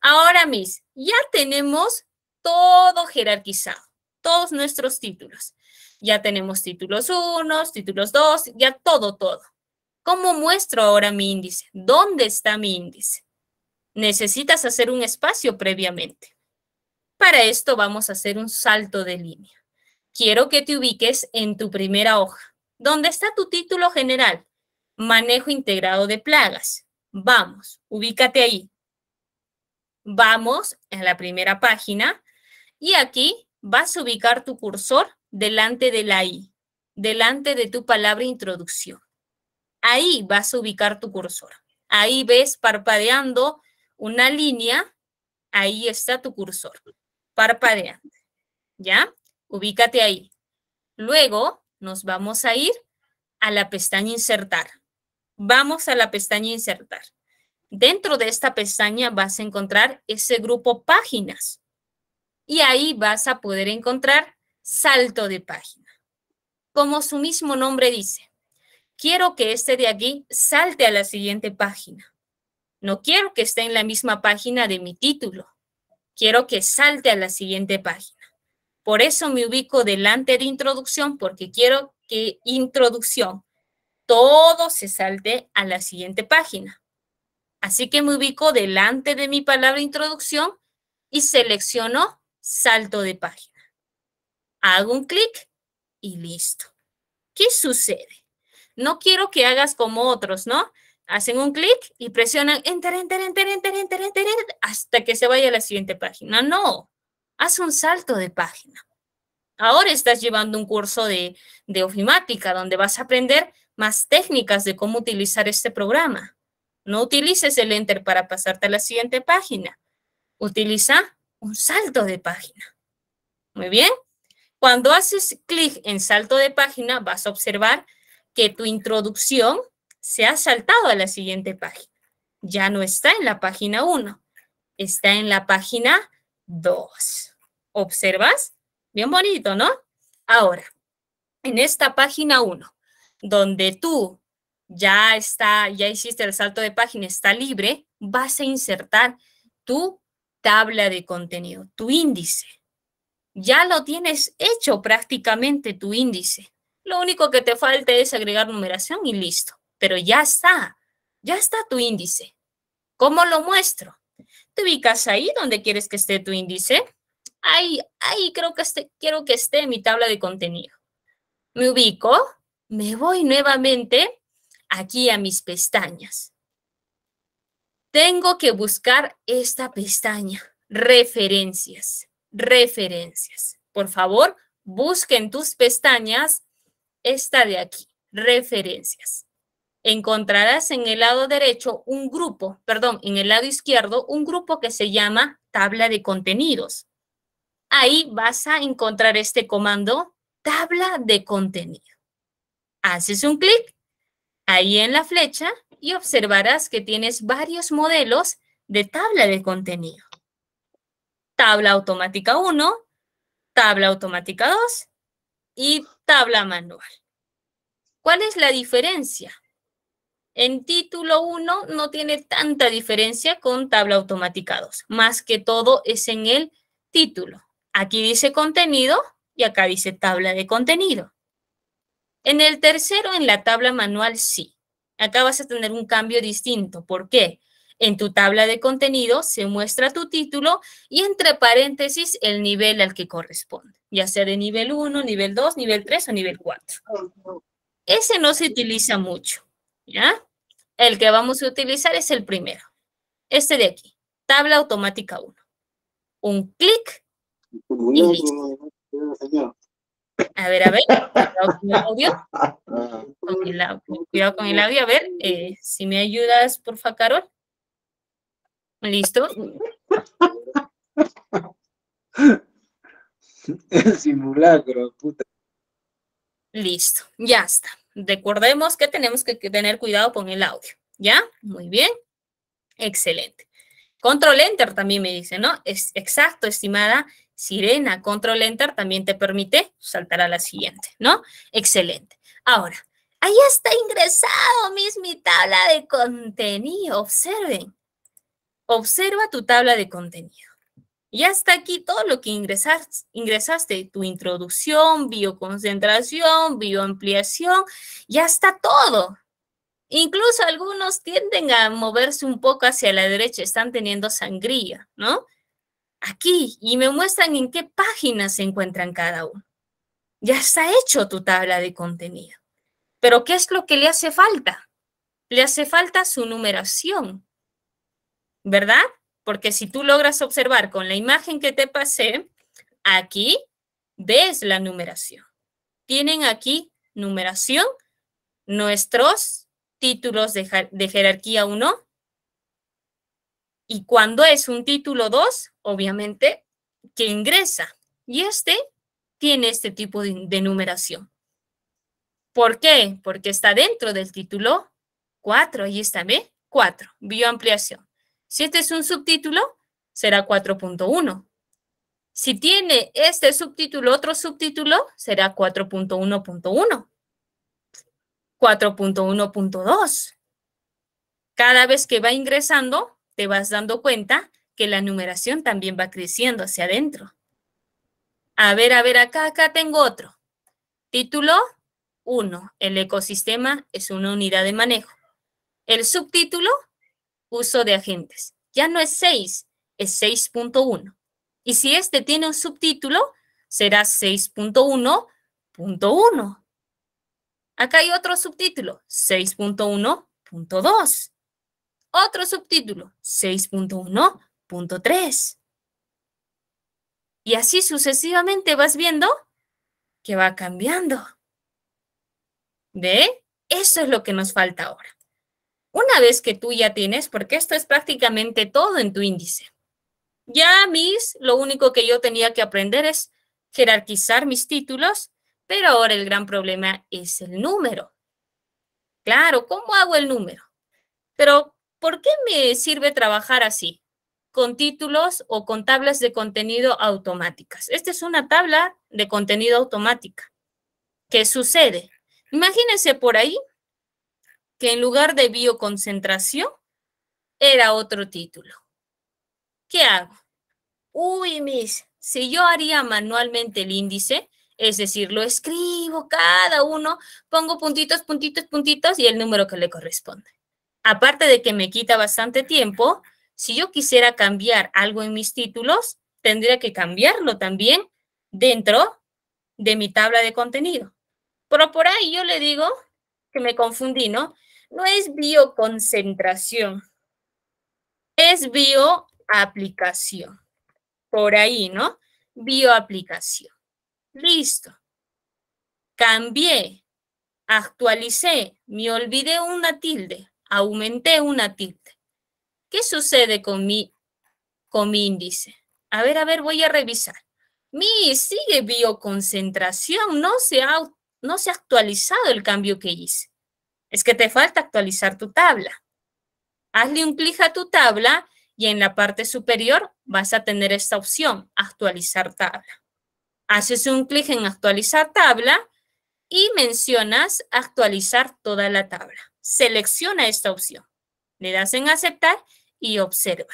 Ahora, mis, ya tenemos todo jerarquizado, todos nuestros títulos. Ya tenemos títulos 1, títulos 2, ya todo, todo. ¿Cómo muestro ahora mi índice? ¿Dónde está mi índice? necesitas hacer un espacio previamente. Para esto vamos a hacer un salto de línea. Quiero que te ubiques en tu primera hoja, donde está tu título general, manejo integrado de plagas. Vamos, ubícate ahí. Vamos a la primera página y aquí vas a ubicar tu cursor delante de la I, delante de tu palabra introducción. Ahí vas a ubicar tu cursor. Ahí ves parpadeando una línea, ahí está tu cursor, parpadeante, ¿ya? Ubícate ahí. Luego nos vamos a ir a la pestaña insertar. Vamos a la pestaña insertar. Dentro de esta pestaña vas a encontrar ese grupo páginas y ahí vas a poder encontrar salto de página. Como su mismo nombre dice, quiero que este de aquí salte a la siguiente página. No quiero que esté en la misma página de mi título. Quiero que salte a la siguiente página. Por eso me ubico delante de introducción, porque quiero que introducción todo se salte a la siguiente página. Así que me ubico delante de mi palabra introducción y selecciono salto de página. Hago un clic y listo. ¿Qué sucede? No quiero que hagas como otros, ¿no? hacen un clic y presionan enter, enter, enter, enter, enter, enter, enter, hasta que se vaya a la siguiente página. No, haz un salto de página. Ahora estás llevando un curso de, de ofimática donde vas a aprender más técnicas de cómo utilizar este programa. No utilices el enter para pasarte a la siguiente página. Utiliza un salto de página. Muy bien. Cuando haces clic en salto de página, vas a observar que tu introducción se ha saltado a la siguiente página. Ya no está en la página 1, está en la página 2. ¿Observas? Bien bonito, ¿no? Ahora, en esta página 1, donde tú ya está, ya hiciste el salto de página, está libre, vas a insertar tu tabla de contenido, tu índice. Ya lo tienes hecho prácticamente tu índice. Lo único que te falta es agregar numeración y listo pero ya está, ya está tu índice. ¿Cómo lo muestro? Te ubicas ahí donde quieres que esté tu índice. Ahí, ahí creo que quiero que esté en mi tabla de contenido. Me ubico, me voy nuevamente aquí a mis pestañas. Tengo que buscar esta pestaña, referencias, referencias. Por favor, busquen tus pestañas esta de aquí, referencias encontrarás en el lado derecho un grupo, perdón, en el lado izquierdo un grupo que se llama tabla de contenidos. Ahí vas a encontrar este comando tabla de contenido. Haces un clic ahí en la flecha y observarás que tienes varios modelos de tabla de contenido. Tabla automática 1, tabla automática 2 y tabla manual. ¿Cuál es la diferencia? En título 1 no tiene tanta diferencia con tabla automática 2. Más que todo es en el título. Aquí dice contenido y acá dice tabla de contenido. En el tercero, en la tabla manual, sí. Acá vas a tener un cambio distinto. ¿Por qué? En tu tabla de contenido se muestra tu título y entre paréntesis el nivel al que corresponde, ya sea de nivel 1, nivel 2, nivel 3 o nivel 4. Ese no se utiliza mucho, ¿ya? El que vamos a utilizar es el primero, este de aquí, tabla automática 1. Un clic A ver, a ver, cuidado con el audio. <laughs> Cuidado con el audio, a ver, eh, si me ayudas, porfa, Carol. Listo. <laughs> simulacro, puta. Listo, ya está. Recordemos que tenemos que tener cuidado con el audio, ¿ya? Muy bien, excelente. Control Enter también me dice, ¿no? Es exacto, estimada Sirena. Control Enter también te permite saltar a la siguiente, ¿no? Excelente. Ahora, ahí está ingresado, mis, mi tabla de contenido. Observen. Observa tu tabla de contenido. Ya está aquí todo lo que ingresaste, tu introducción, bioconcentración, bioampliación, ya está todo. Incluso algunos tienden a moverse un poco hacia la derecha, están teniendo sangría, ¿no? Aquí, y me muestran en qué páginas se encuentran cada uno. Ya está hecho tu tabla de contenido. Pero ¿qué es lo que le hace falta? Le hace falta su numeración, ¿verdad? Porque si tú logras observar con la imagen que te pasé, aquí ves la numeración. Tienen aquí numeración nuestros títulos de, jerarquía 1. Y cuando es un título 2, obviamente, que ingresa. Y este tiene este tipo de, numeración. ¿Por qué? Porque está dentro del título 4. Ahí está, ¿ves? 4, bioampliación. Si este es un subtítulo, será 4.1. Si tiene este subtítulo otro subtítulo, será 4.1.1. 4.1.2. Cada vez que va ingresando, te vas dando cuenta que la numeración también va creciendo hacia adentro. A ver, a ver, acá, acá tengo otro. Título 1. El ecosistema es una unidad de manejo. El subtítulo uso de agentes. Ya no es 6, es 6.1. Y si este tiene un subtítulo, será 6.1.1. Acá hay otro subtítulo, 6.1.2. Otro subtítulo, 6.1.3. Y así sucesivamente vas viendo que va cambiando. ¿Ve? Eso es lo que nos falta ahora. Una vez que tú ya tienes, porque esto es prácticamente todo en tu índice, ya mis, lo único que yo tenía que aprender es jerarquizar mis títulos, pero ahora el gran problema es el número. Claro, ¿cómo hago el número? Pero, ¿por qué me sirve trabajar así? Con títulos o con tablas de contenido automáticas. Esta es una tabla de contenido automática. ¿Qué sucede? Imagínense por ahí que en lugar de bioconcentración era otro título. ¿Qué hago? Uy, mis, si yo haría manualmente el índice, es decir, lo escribo cada uno, pongo puntitos, puntitos, puntitos y el número que le corresponde. Aparte de que me quita bastante tiempo, si yo quisiera cambiar algo en mis títulos, tendría que cambiarlo también dentro de mi tabla de contenido. Pero por ahí yo le digo que me confundí, ¿no? no es bioconcentración, es bioaplicación. Por ahí, ¿no? Bioaplicación. Listo. Cambié, actualicé, me olvidé una tilde, aumenté una tilde. ¿Qué sucede con mi, con índice? A ver, a ver, voy a revisar. Mi sigue bioconcentración, no se, no se ha actualizado el cambio que hice es que te falta actualizar tu tabla. Hazle un clic a tu tabla y en la parte superior vas a tener esta opción, actualizar tabla. Haces un clic en actualizar tabla y mencionas actualizar toda la tabla. Selecciona esta opción. Le das en aceptar y observa.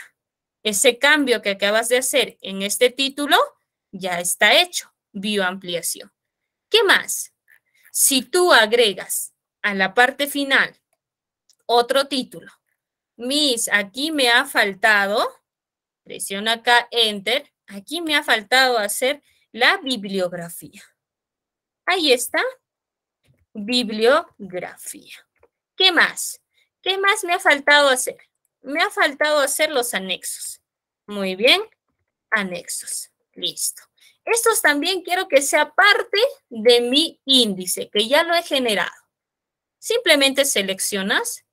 Ese cambio que acabas de hacer en este título ya está hecho. Bioampliación. ¿Qué más? Si tú agregas a la parte final, otro título. Miss, aquí me ha faltado, presiona acá Enter, aquí me ha faltado hacer la bibliografía. Ahí está, bibliografía. ¿Qué más? ¿Qué más me ha faltado hacer? Me ha faltado hacer los anexos. Muy bien, anexos. Listo. Estos también quiero que sea parte de mi índice, que ya lo he generado. Simplemente seleccionas,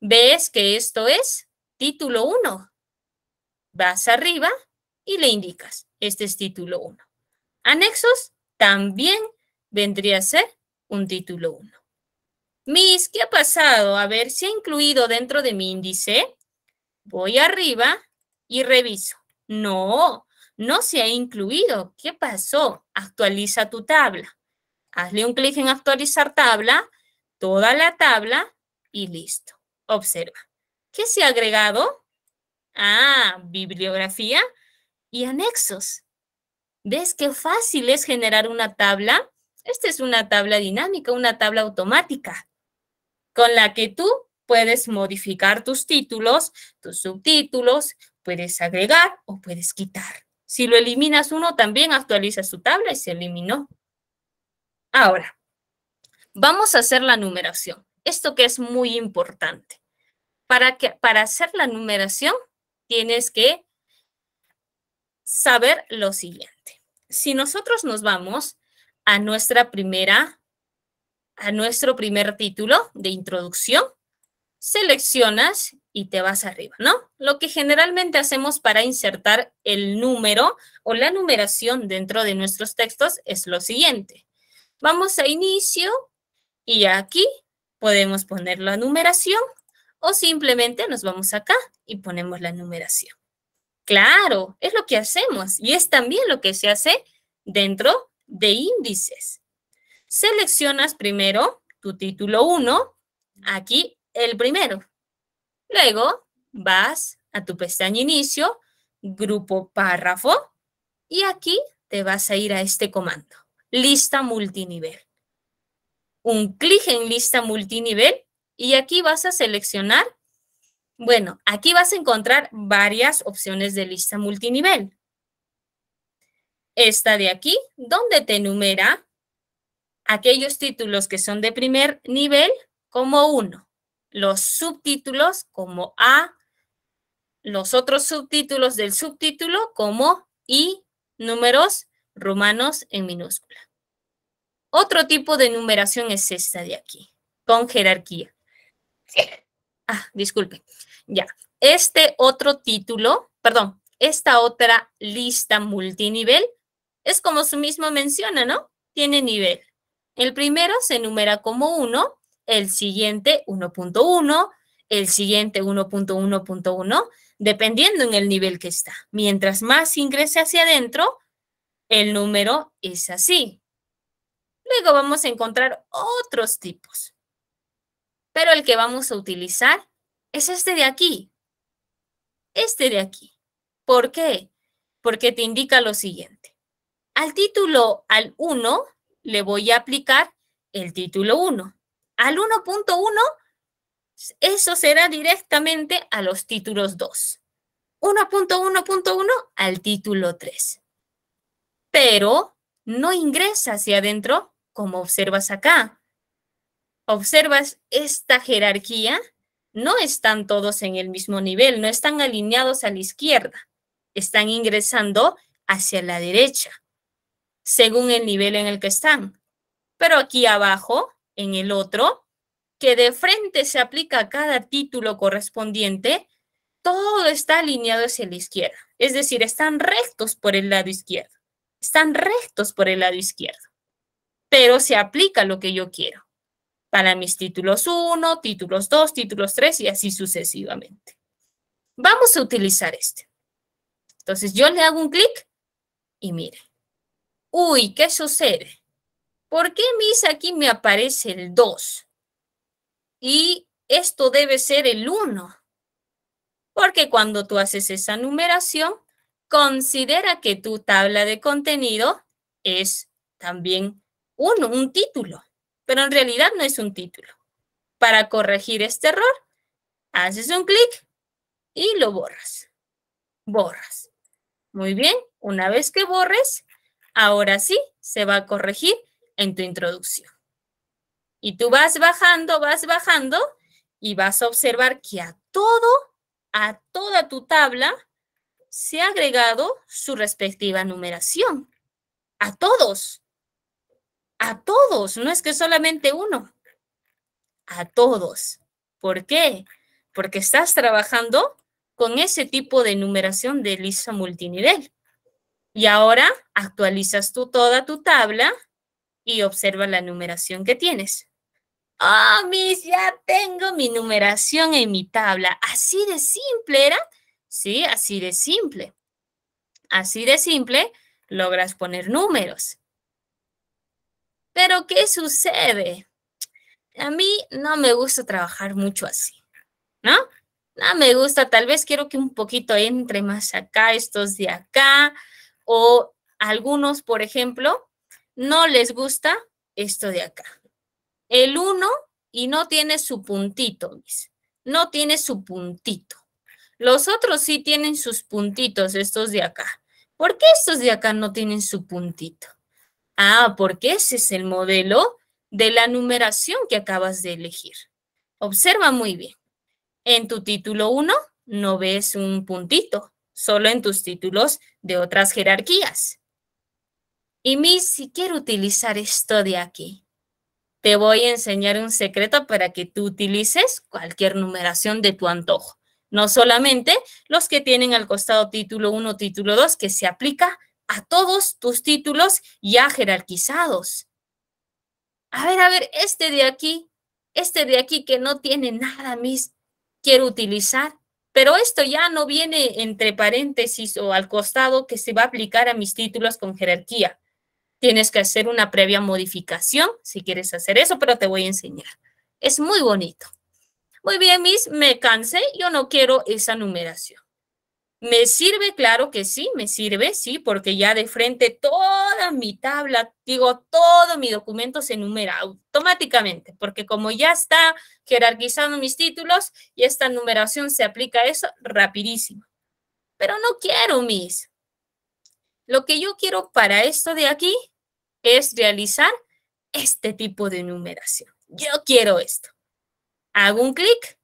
ves que esto es título 1. Vas arriba y le indicas, este es título 1. Anexos también vendría a ser un título 1. Miss, ¿qué ha pasado? A ver si ha incluido dentro de mi índice. Voy arriba y reviso. No, no se ha incluido. ¿Qué pasó? Actualiza tu tabla. Hazle un clic en actualizar tabla toda la tabla y listo. Observa. ¿Qué se ha agregado? Ah, bibliografía y anexos. ¿Ves qué fácil es generar una tabla? Esta es una tabla dinámica, una tabla automática, con la que tú puedes modificar tus títulos, tus subtítulos, puedes agregar o puedes quitar. Si lo eliminas uno, también actualiza su tabla y se eliminó. Ahora, Vamos a hacer la numeración. Esto que es muy importante. Para, que, para hacer la numeración tienes que saber lo siguiente. Si nosotros nos vamos a nuestra primera, a nuestro primer título de introducción, seleccionas y te vas arriba, ¿no? Lo que generalmente hacemos para insertar el número o la numeración dentro de nuestros textos es lo siguiente. Vamos a inicio, y aquí podemos poner la numeración o simplemente nos vamos acá y ponemos la numeración. Claro, es lo que hacemos y es también lo que se hace dentro de índices. Seleccionas primero tu título 1, aquí el primero. Luego vas a tu pestaña inicio, grupo párrafo, y aquí te vas a ir a este comando, lista multinivel un clic en lista multinivel y aquí vas a seleccionar, bueno, aquí vas a encontrar varias opciones de lista multinivel. Esta de aquí, donde te enumera aquellos títulos que son de primer nivel como uno, los subtítulos como A, los otros subtítulos del subtítulo como I, números romanos en minúscula. Otro tipo de numeración es esta de aquí, con jerarquía. Ah, disculpe. Ya. Este otro título, perdón, esta otra lista multinivel es como su mismo menciona, ¿no? Tiene nivel. El primero se numera como 1, el siguiente 1.1, el siguiente 1.1.1, dependiendo en el nivel que está. Mientras más ingrese hacia adentro, el número es así. Luego vamos a encontrar otros tipos. Pero el que vamos a utilizar es este de aquí. Este de aquí. ¿Por qué? Porque te indica lo siguiente. Al título al 1 le voy a aplicar el título 1. Al 1.1 eso será directamente a los títulos 2. 1.1.1 al título 3. Pero no ingresa hacia adentro como observas acá. ¿Observas esta jerarquía? No están todos en el mismo nivel, no están alineados a la izquierda, están ingresando hacia la derecha, según el nivel en el que están. Pero aquí abajo, en el otro, que de frente se aplica a cada título correspondiente, todo está alineado hacia la izquierda. Es decir, están rectos por el lado izquierdo. Están rectos por el lado izquierdo pero se aplica lo que yo quiero para mis títulos 1, títulos 2, títulos 3 y así sucesivamente. Vamos a utilizar este. Entonces yo le hago un clic y mire. Uy, ¿qué sucede? ¿Por qué mis aquí me aparece el 2? Y esto debe ser el 1. Porque cuando tú haces esa numeración, considera que tu tabla de contenido es también un, un título, pero en realidad no es un título. Para corregir este error, haces un clic y lo borras. Borras. Muy bien, una vez que borres, ahora sí se va a corregir en tu introducción. Y tú vas bajando, vas bajando y vas a observar que a todo, a toda tu tabla, se ha agregado su respectiva numeración. A todos a todos, no es que solamente uno, a todos. ¿Por qué? Porque estás trabajando con ese tipo de numeración de lista multinivel. Y ahora actualizas tú toda tu tabla y observa la numeración que tienes. Ah, oh, mis, ya tengo mi numeración en mi tabla. Así de simple era. Sí, así de simple. Así de simple logras poner números. Pero ¿qué sucede? A mí no me gusta trabajar mucho así, ¿no? No me gusta, tal vez quiero que un poquito entre más acá, estos de acá, o algunos, por ejemplo, no les gusta esto de acá. El uno y no tiene su puntito, No tiene su puntito. Los otros sí tienen sus puntitos, estos de acá. ¿Por qué estos de acá no tienen su puntito? Ah, porque ese es el modelo de la numeración que acabas de elegir. Observa muy bien. En tu título 1 no ves un puntito, solo en tus títulos de otras jerarquías. Y Miss, si quiero utilizar esto de aquí, te voy a enseñar un secreto para que tú utilices cualquier numeración de tu antojo. No solamente los que tienen al costado título 1, título 2, que se aplica a todos tus títulos ya jerarquizados. A ver, a ver, este de aquí, este de aquí que no tiene nada, mis, quiero utilizar, pero esto ya no viene entre paréntesis o al costado que se va a aplicar a mis títulos con jerarquía. Tienes que hacer una previa modificación si quieres hacer eso, pero te voy a enseñar. Es muy bonito. Muy bien, mis, me cansé, yo no quiero esa numeración. ¿Me sirve? Claro que sí, me sirve, sí, porque ya de frente toda mi tabla, digo, todo mi documento se enumera automáticamente, porque como ya está jerarquizando mis títulos y esta numeración se aplica a eso rapidísimo. Pero no quiero, mis. Lo que yo quiero para esto de aquí es realizar este tipo de numeración. Yo quiero esto. Hago un clic,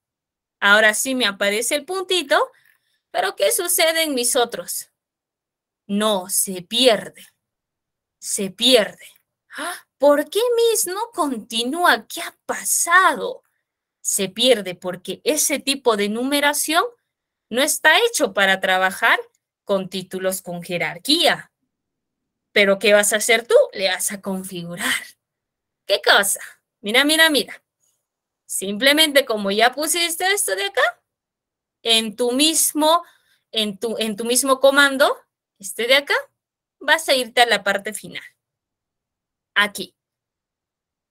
ahora sí me aparece el puntito pero ¿qué sucede en mis otros? No, se pierde. Se pierde. Ah, ¿Por qué mis no continúa? ¿Qué ha pasado? Se pierde porque ese tipo de numeración no está hecho para trabajar con títulos con jerarquía. Pero ¿qué vas a hacer tú? Le vas a configurar. ¿Qué cosa? Mira, mira, mira. Simplemente como ya pusiste esto de acá, en tu mismo, en tu, en tu mismo comando, este de acá, vas a irte a la parte final. Aquí.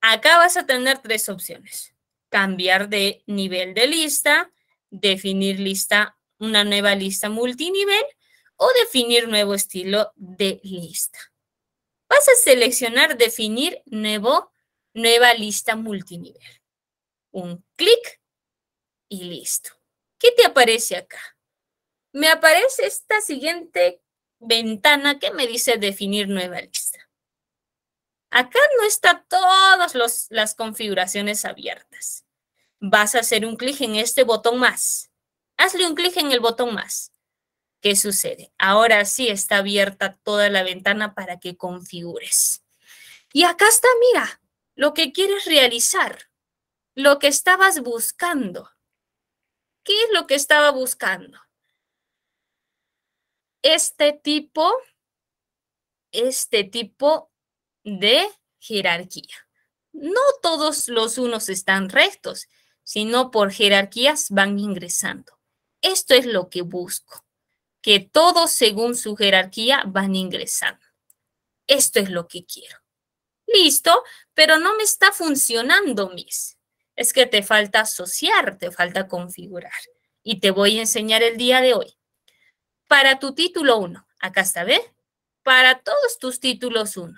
Acá vas a tener tres opciones. Cambiar de nivel de lista, definir lista, una nueva lista multinivel o definir nuevo estilo de lista. Vas a seleccionar definir nuevo, nueva lista multinivel. Un clic y listo. ¿Qué te aparece acá? Me aparece esta siguiente ventana que me dice definir nueva lista. Acá no están todas las configuraciones abiertas. Vas a hacer un clic en este botón más. Hazle un clic en el botón más. ¿Qué sucede? Ahora sí está abierta toda la ventana para que configures. Y acá está, mira, lo que quieres realizar, lo que estabas buscando. ¿Qué es lo que estaba buscando? Este tipo, este tipo de jerarquía. No todos los unos están rectos, sino por jerarquías van ingresando. Esto es lo que busco, que todos según su jerarquía van ingresando. Esto es lo que quiero. Listo, pero no me está funcionando, Miss es que te falta asociar, te falta configurar. Y te voy a enseñar el día de hoy. Para tu título 1, acá está, ¿ve? Para todos tus títulos 1,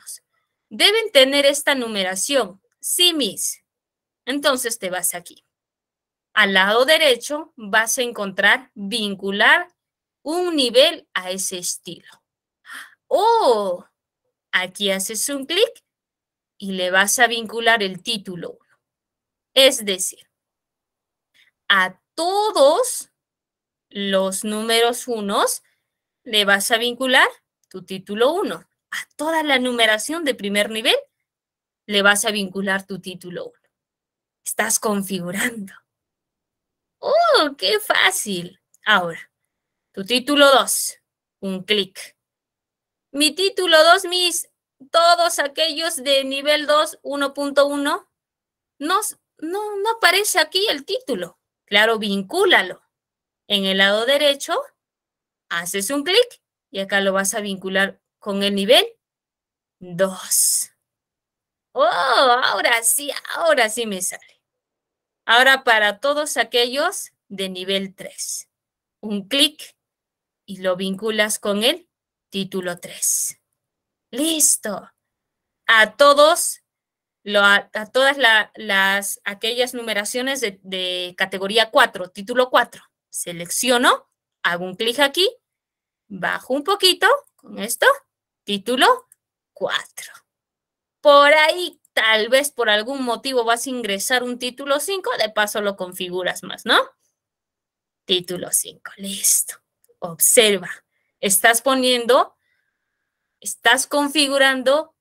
deben tener esta numeración. Sí, mis. Entonces te vas aquí. Al lado derecho vas a encontrar vincular un nivel a ese estilo. O ¡Oh! Aquí haces un clic y le vas a vincular el título 1. Es decir, a todos los números unos le vas a vincular tu título 1. A toda la numeración de primer nivel le vas a vincular tu título 1. Estás configurando. ¡Oh, qué fácil! Ahora, tu título 2. Un clic. Mi título 2, mis todos aquellos de nivel 2, 1.1, nos no, no aparece aquí el título. Claro, vincúlalo. En el lado derecho, haces un clic y acá lo vas a vincular con el nivel 2. ¡Oh! Ahora sí, ahora sí me sale. Ahora para todos aquellos de nivel 3. Un clic y lo vinculas con el título 3. ¡Listo! A todos a, todas las, aquellas numeraciones de, de categoría 4, título 4. Selecciono, hago un clic aquí, bajo un poquito con esto, título 4. Por ahí, tal vez por algún motivo vas a ingresar un título 5, de paso lo configuras más, ¿no? Título 5, listo. Observa, estás poniendo, estás configurando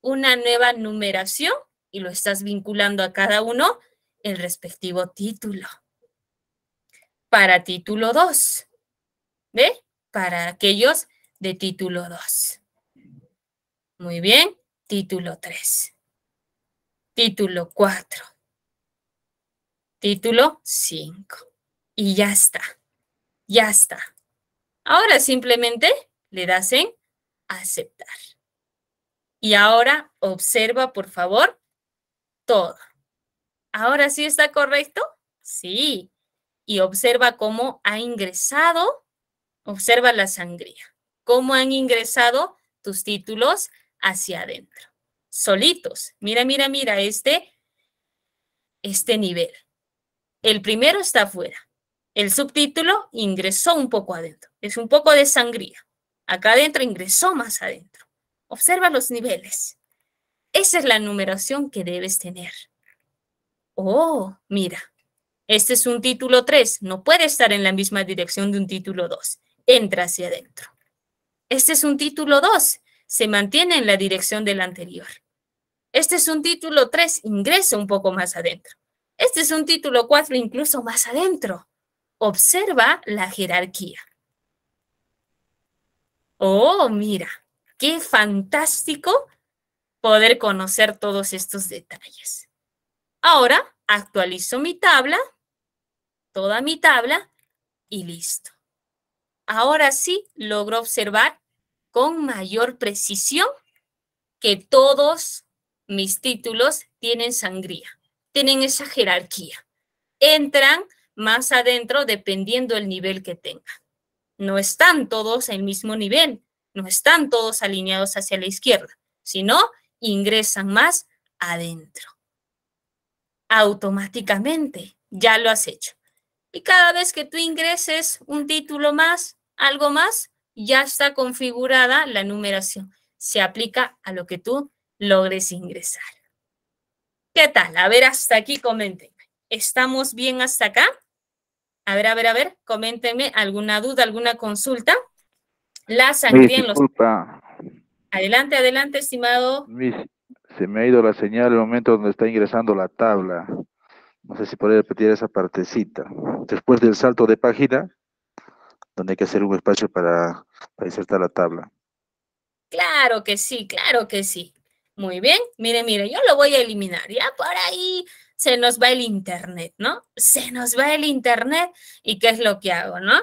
una nueva numeración y lo estás vinculando a cada uno el respectivo título. Para título 2, ¿ve? Para aquellos de título 2. Muy bien, título 3. Título 4. Título 5. Y ya está. Ya está. Ahora simplemente le das en aceptar. Y ahora observa, por favor, todo. ¿Ahora sí está correcto? Sí. Y observa cómo ha ingresado, observa la sangría, cómo han ingresado tus títulos hacia adentro, solitos. Mira, mira, mira este, este nivel. El primero está afuera. El subtítulo ingresó un poco adentro. Es un poco de sangría. Acá adentro ingresó más adentro. Observa los niveles. Esa es la numeración que debes tener. Oh, mira, este es un título 3, no puede estar en la misma dirección de un título 2. Entra hacia adentro. Este es un título 2, se mantiene en la dirección del anterior. Este es un título 3, ingresa un poco más adentro. Este es un título 4, incluso más adentro. Observa la jerarquía. Oh, mira, qué fantástico poder conocer todos estos detalles. Ahora actualizo mi tabla, toda mi tabla y listo. Ahora sí logro observar con mayor precisión que todos mis títulos tienen sangría, tienen esa jerarquía. Entran más adentro dependiendo del nivel que tengan. No están todos en el mismo nivel, no están todos alineados hacia la izquierda, sino ingresan más adentro. Automáticamente, ya lo has hecho. Y cada vez que tú ingreses un título más, algo más, ya está configurada la numeración. Se aplica a lo que tú logres ingresar. ¿Qué tal? A ver, hasta aquí coméntenme. ¿Estamos bien hasta acá? A ver, a ver, a ver, coméntenme alguna duda, alguna consulta. La sangría en los... Adelante, adelante, estimado. Se me ha ido la señal el momento donde está ingresando la tabla. No sé si podría repetir esa partecita. Después del salto de página, donde hay que hacer un espacio para insertar la tabla. Claro que sí, claro que sí. Muy bien, mire, mire, yo lo voy a eliminar. Ya por ahí se nos va el internet, ¿no? Se nos va el internet. ¿Y qué es lo que hago, no?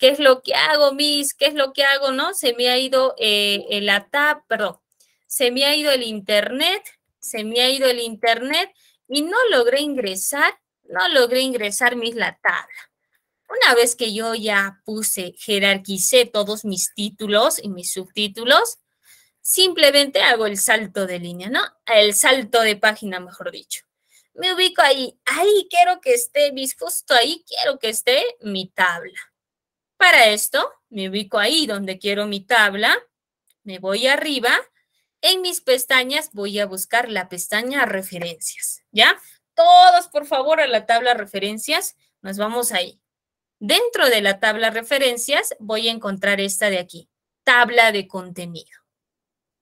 ¿Qué es lo que hago, Miss? ¿Qué es lo que hago? No, se me ha ido eh, el la tab, perdón, se me ha ido el internet, se me ha ido el internet y no logré ingresar, no logré ingresar, mis, la tabla. Una vez que yo ya puse, jerarquicé todos mis títulos y mis subtítulos, simplemente hago el salto de línea, ¿no? El salto de página, mejor dicho. Me ubico ahí, ahí quiero que esté, mis, justo ahí quiero que esté mi tabla. Para esto, me ubico ahí donde quiero mi tabla, me voy arriba, en mis pestañas voy a buscar la pestaña referencias, ¿ya? Todos, por favor, a la tabla referencias, nos vamos ahí. Dentro de la tabla referencias voy a encontrar esta de aquí, tabla de contenido.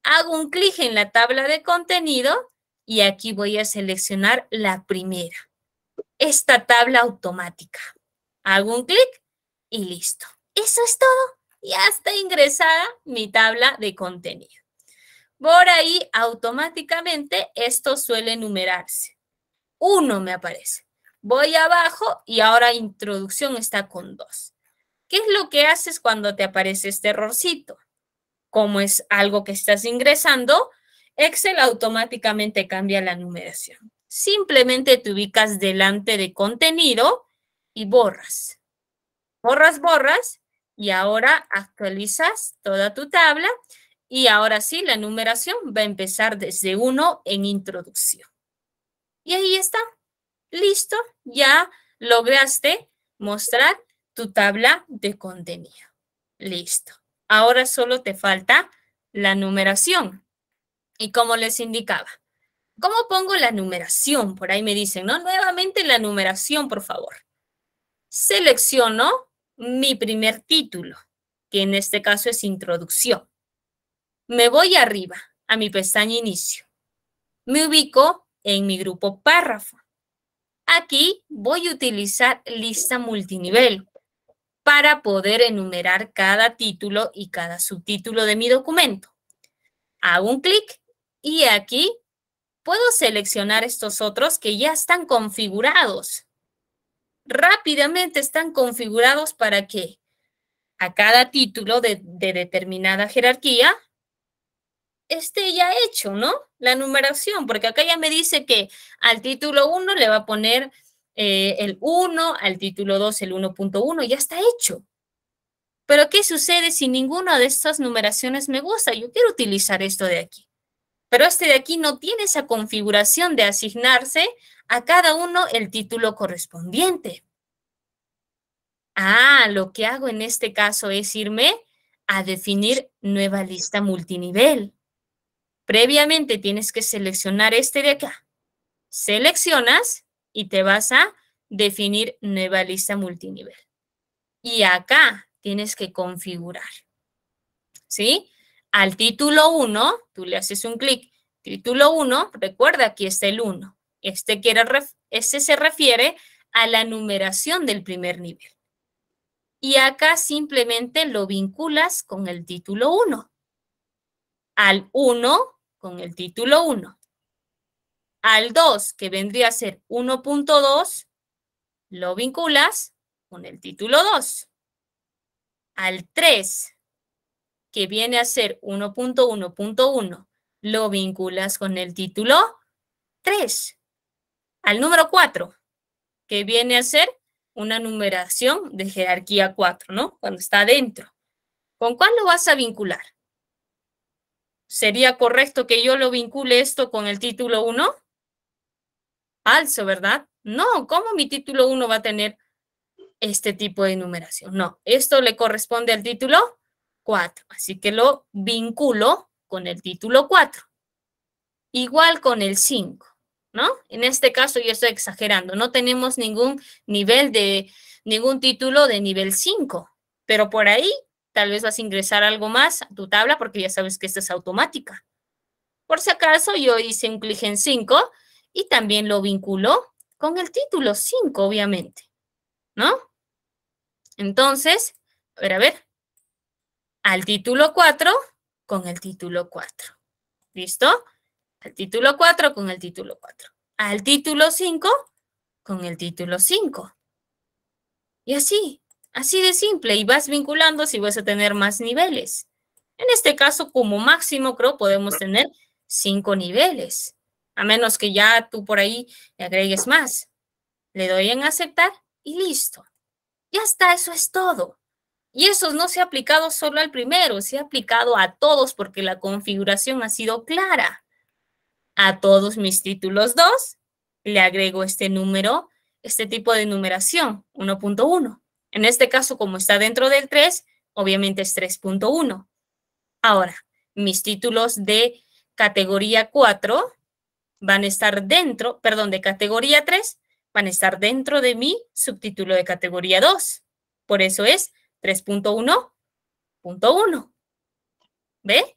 Hago un clic en la tabla de contenido y aquí voy a seleccionar la primera, esta tabla automática. Hago un clic y listo. Eso es todo. Ya está ingresada mi tabla de contenido. Por ahí automáticamente esto suele numerarse. Uno me aparece. Voy abajo y ahora introducción está con dos. ¿Qué es lo que haces cuando te aparece este errorcito? Como es algo que estás ingresando, Excel automáticamente cambia la numeración. Simplemente te ubicas delante de contenido y borras borras, borras, y ahora actualizas toda tu tabla y ahora sí la numeración va a empezar desde 1 en introducción. Y ahí está, listo, ya lograste mostrar tu tabla de contenido. Listo. Ahora solo te falta la numeración. Y como les indicaba, ¿cómo pongo la numeración? Por ahí me dicen, ¿no? Nuevamente la numeración, por favor. Selecciono mi primer título, que en este caso es introducción. Me voy arriba a mi pestaña inicio. Me ubico en mi grupo párrafo. Aquí voy a utilizar lista multinivel para poder enumerar cada título y cada subtítulo de mi documento. Hago un clic y aquí puedo seleccionar estos otros que ya están configurados rápidamente están configurados para que a cada título de, determinada jerarquía esté ya hecho, ¿no? La numeración, porque acá ya me dice que al título 1 le va a poner eh, el 1, al título 2 el 1.1, ya está hecho. Pero ¿qué sucede si ninguna de estas numeraciones me gusta? Yo quiero utilizar esto de aquí. Pero este de aquí no tiene esa configuración de asignarse a cada uno el título correspondiente. Ah, lo que hago en este caso es irme a definir nueva lista multinivel. Previamente tienes que seleccionar este de acá. Seleccionas y te vas a definir nueva lista multinivel. Y acá tienes que configurar. ¿Sí? al título 1, tú le haces un clic, título 1, recuerda, aquí está el 1. Este, este se refiere a la numeración del primer nivel. Y acá simplemente lo vinculas con el título 1. Al 1 con el título 1. Al 2, que vendría a ser 1.2, lo vinculas con el título 2. Al 3, que viene a ser 1.1.1, lo vinculas con el título 3. Al número 4, que viene a ser una numeración de jerarquía 4, ¿no? Cuando está adentro. ¿Con cuál lo vas a vincular? ¿Sería correcto que yo lo vincule esto con el título 1? Falso, ¿verdad? No, ¿cómo mi título 1 va a tener este tipo de numeración? No, esto le corresponde al título Así que lo vinculo con el título 4. Igual con el 5, ¿no? En este caso yo estoy exagerando, no tenemos ningún nivel de, ningún título de nivel 5, pero por ahí tal vez vas a ingresar algo más a tu tabla porque ya sabes que esta es automática. Por si acaso yo hice un clic en 5 y también lo vinculo con el título 5, obviamente, ¿no? Entonces, a ver, a ver, al título 4 con el título 4. ¿Listo? Al título 4 con el título 4. Al título 5 con el título 5. Y así, así de simple. Y vas vinculando si vas a tener más niveles. En este caso, como máximo, creo, podemos tener 5 niveles. A menos que ya tú por ahí le agregues más. Le doy en aceptar y listo. Ya está, eso es todo. Y eso no se ha aplicado solo al primero, se ha aplicado a todos porque la configuración ha sido clara. A todos mis títulos 2 le agrego este número, este tipo de numeración, 1.1. En este caso, como está dentro del 3, obviamente es 3.1. Ahora, mis títulos de categoría 4 van a estar dentro, perdón, de categoría 3, van a estar dentro de mi subtítulo de categoría 2. Por eso es 3.1.1. ¿Ve?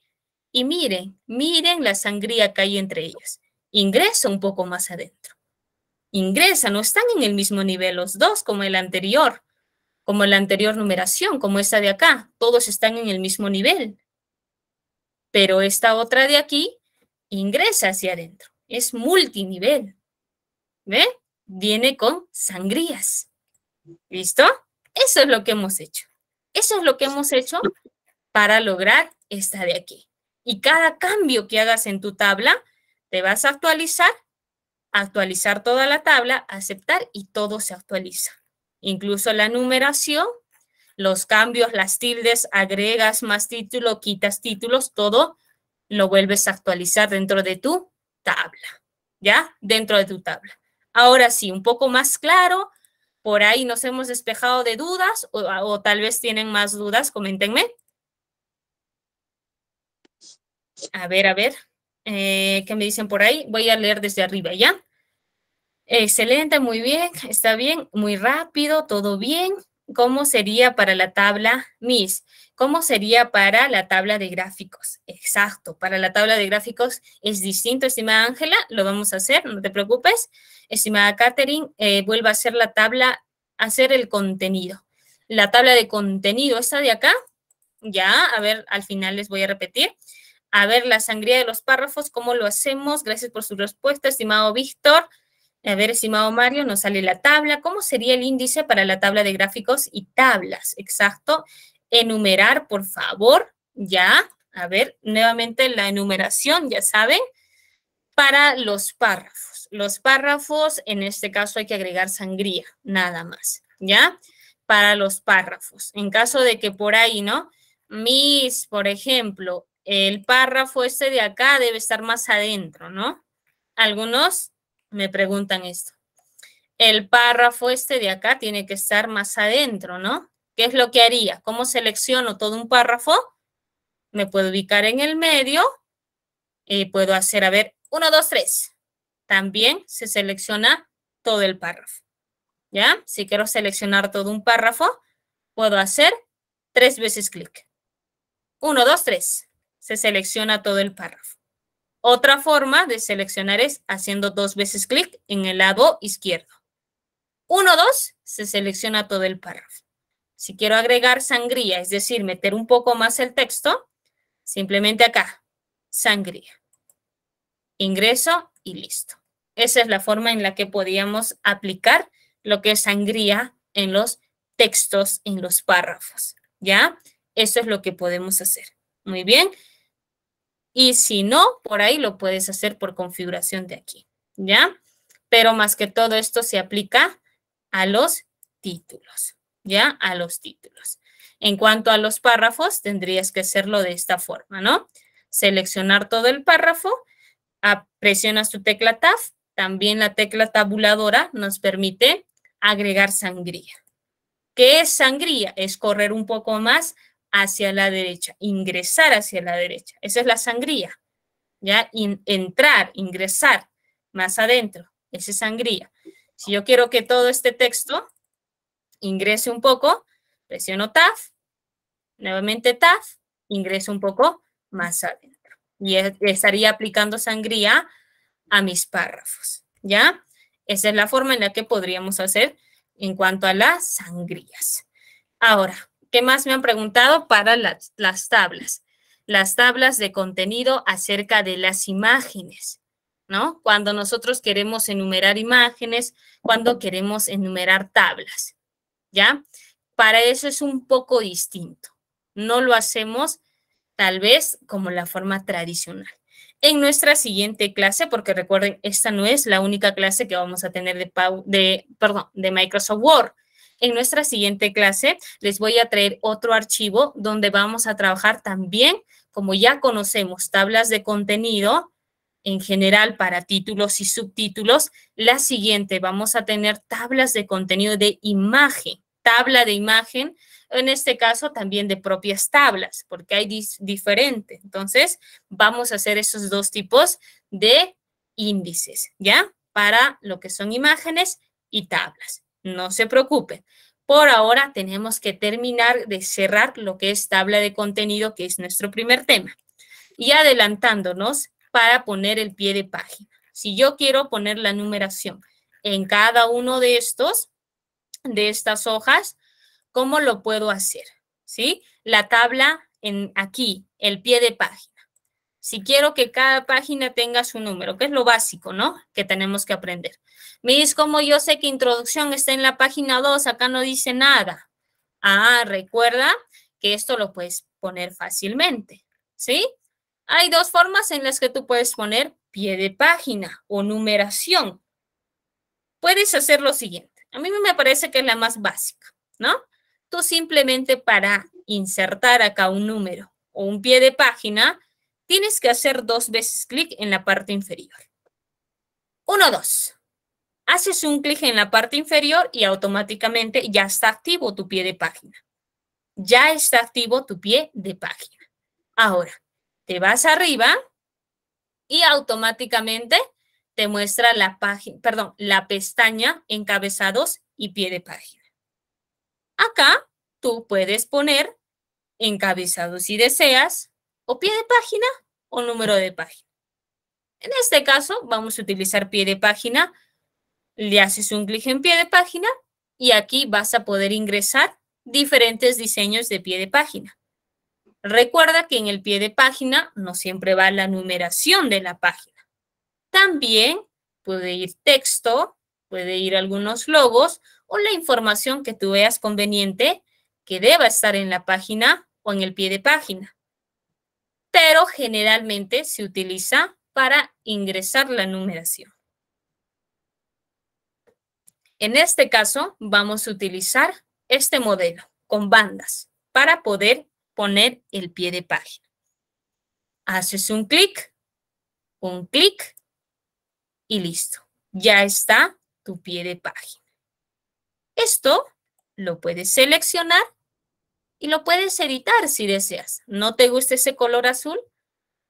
Y miren, miren la sangría que hay entre ellas. Ingresa un poco más adentro. Ingresa, no están en el mismo nivel los dos como el anterior, como la anterior numeración, como esta de acá. Todos están en el mismo nivel. Pero esta otra de aquí ingresa hacia adentro. Es multinivel. ¿Ve? Viene con sangrías. ¿Listo? Eso es lo que hemos hecho. Eso es lo que hemos hecho para lograr esta de aquí. Y cada cambio que hagas en tu tabla, te vas a actualizar, actualizar toda la tabla, aceptar y todo se actualiza. Incluso la numeración, los cambios, las tildes, agregas más título, quitas títulos, todo lo vuelves a actualizar dentro de tu tabla, ¿ya? Dentro de tu tabla. Ahora sí, un poco más claro, por ahí nos hemos despejado de dudas o, tal vez tienen más dudas, coméntenme. A ver, a ver, eh, ¿qué me dicen por ahí? Voy a leer desde arriba ya. Excelente, muy bien, está bien, muy rápido, todo bien cómo sería para la tabla MIS, cómo sería para la tabla de gráficos. Exacto, para la tabla de gráficos es distinto, estimada Ángela, lo vamos a hacer, no te preocupes. Estimada Catherine, eh, vuelva a hacer la tabla, hacer el contenido. La tabla de contenido, ¿esa de acá, ya, a ver, al final les voy a repetir. A ver, la sangría de los párrafos, ¿cómo lo hacemos? Gracias por su respuesta, estimado Víctor. A ver, estimado Mario, nos sale la tabla. ¿Cómo sería el índice para la tabla de gráficos y tablas? Exacto. Enumerar, por favor. Ya. A ver, nuevamente la enumeración, ya saben, para los párrafos. Los párrafos, en este caso hay que agregar sangría, nada más. ¿Ya? Para los párrafos. En caso de que por ahí, ¿no? Mis, por ejemplo, el párrafo este de acá debe estar más adentro, ¿no? Algunos me preguntan esto. El párrafo este de acá tiene que estar más adentro, ¿no? ¿Qué es lo que haría? ¿Cómo selecciono todo un párrafo? Me puedo ubicar en el medio y puedo hacer, a ver, 1, 2, 3. También se selecciona todo el párrafo. ¿Ya? Si quiero seleccionar todo un párrafo, puedo hacer tres veces clic. 1, dos, tres. Se selecciona todo el párrafo. Otra forma de seleccionar es haciendo dos veces clic en el lado izquierdo. Uno, dos, se selecciona todo el párrafo. Si quiero agregar sangría, es decir, meter un poco más el texto, simplemente acá, sangría. Ingreso y listo. Esa es la forma en la que podíamos aplicar lo que es sangría en los textos, en los párrafos. ¿Ya? Eso es lo que podemos hacer. Muy bien. Y si no, por ahí lo puedes hacer por configuración de aquí, ¿ya? Pero más que todo esto se aplica a los títulos, ¿ya? A los títulos. En cuanto a los párrafos, tendrías que hacerlo de esta forma, ¿no? Seleccionar todo el párrafo, ah, presionas tu tecla Tab, también la tecla tabuladora nos permite agregar sangría. ¿Qué es sangría? Es correr un poco más hacia la derecha, ingresar hacia la derecha. Esa es la sangría, ¿ya? entrar, ingresar más adentro, esa es sangría. Si yo quiero que todo este texto ingrese un poco, presiono Tab, nuevamente Tab, ingreso un poco más adentro. Y estaría aplicando sangría a mis párrafos, ¿ya? Esa es la forma en la que podríamos hacer en cuanto a las sangrías. Ahora, ¿Qué más me han preguntado? Para las, tablas, las tablas de contenido acerca de las imágenes, ¿no? Cuando nosotros queremos enumerar imágenes, cuando queremos enumerar tablas, ¿ya? Para eso es un poco distinto. No lo hacemos tal vez como la forma tradicional. En nuestra siguiente clase, porque recuerden, esta no es la única clase que vamos a tener de, de, de Microsoft Word. En nuestra siguiente clase les voy a traer otro archivo donde vamos a trabajar también, como ya conocemos, tablas de contenido en general para títulos y subtítulos. La siguiente vamos a tener tablas de contenido de imagen, tabla de imagen, en este caso también de propias tablas, porque hay diferente. Entonces, vamos a hacer esos dos tipos de índices, ¿ya? Para lo que son imágenes y tablas. No se preocupe. Por ahora tenemos que terminar de cerrar lo que es tabla de contenido, que es nuestro primer tema. Y adelantándonos para poner el pie de página. Si yo quiero poner la numeración en cada uno de estos, de estas hojas, ¿cómo lo puedo hacer? ¿Sí? La tabla en aquí, el pie de página. Si quiero que cada página tenga su número, que es lo básico, ¿no? Que tenemos que aprender es cómo yo sé que introducción está en la página 2? Acá no dice nada. Ah, recuerda que esto lo puedes poner fácilmente, ¿sí? Hay dos formas en las que tú puedes poner pie de página o numeración. Puedes hacer lo siguiente. A mí me parece que es la más básica, ¿no? Tú simplemente para insertar acá un número o un pie de página, tienes que hacer dos veces clic en la parte inferior. Uno, dos. Haces un clic en la parte inferior y automáticamente ya está activo tu pie de página. Ya está activo tu pie de página. Ahora, te vas arriba y automáticamente te muestra la página, perdón, la pestaña encabezados y pie de página. Acá tú puedes poner encabezados si deseas, o pie de página o número de página. En este caso, vamos a utilizar pie de página le haces un clic en pie de página y aquí vas a poder ingresar diferentes diseños de pie de página. Recuerda que en el pie de página no siempre va la numeración de la página. También puede ir texto, puede ir algunos logos o la información que tú veas conveniente que deba estar en la página o en el pie de página. Pero generalmente se utiliza para ingresar la numeración. En este caso, vamos a utilizar este modelo con bandas para poder poner el pie de página. Haces un clic, un clic y listo. Ya está tu pie de página. Esto lo puedes seleccionar y lo puedes editar si deseas. No te gusta ese color azul,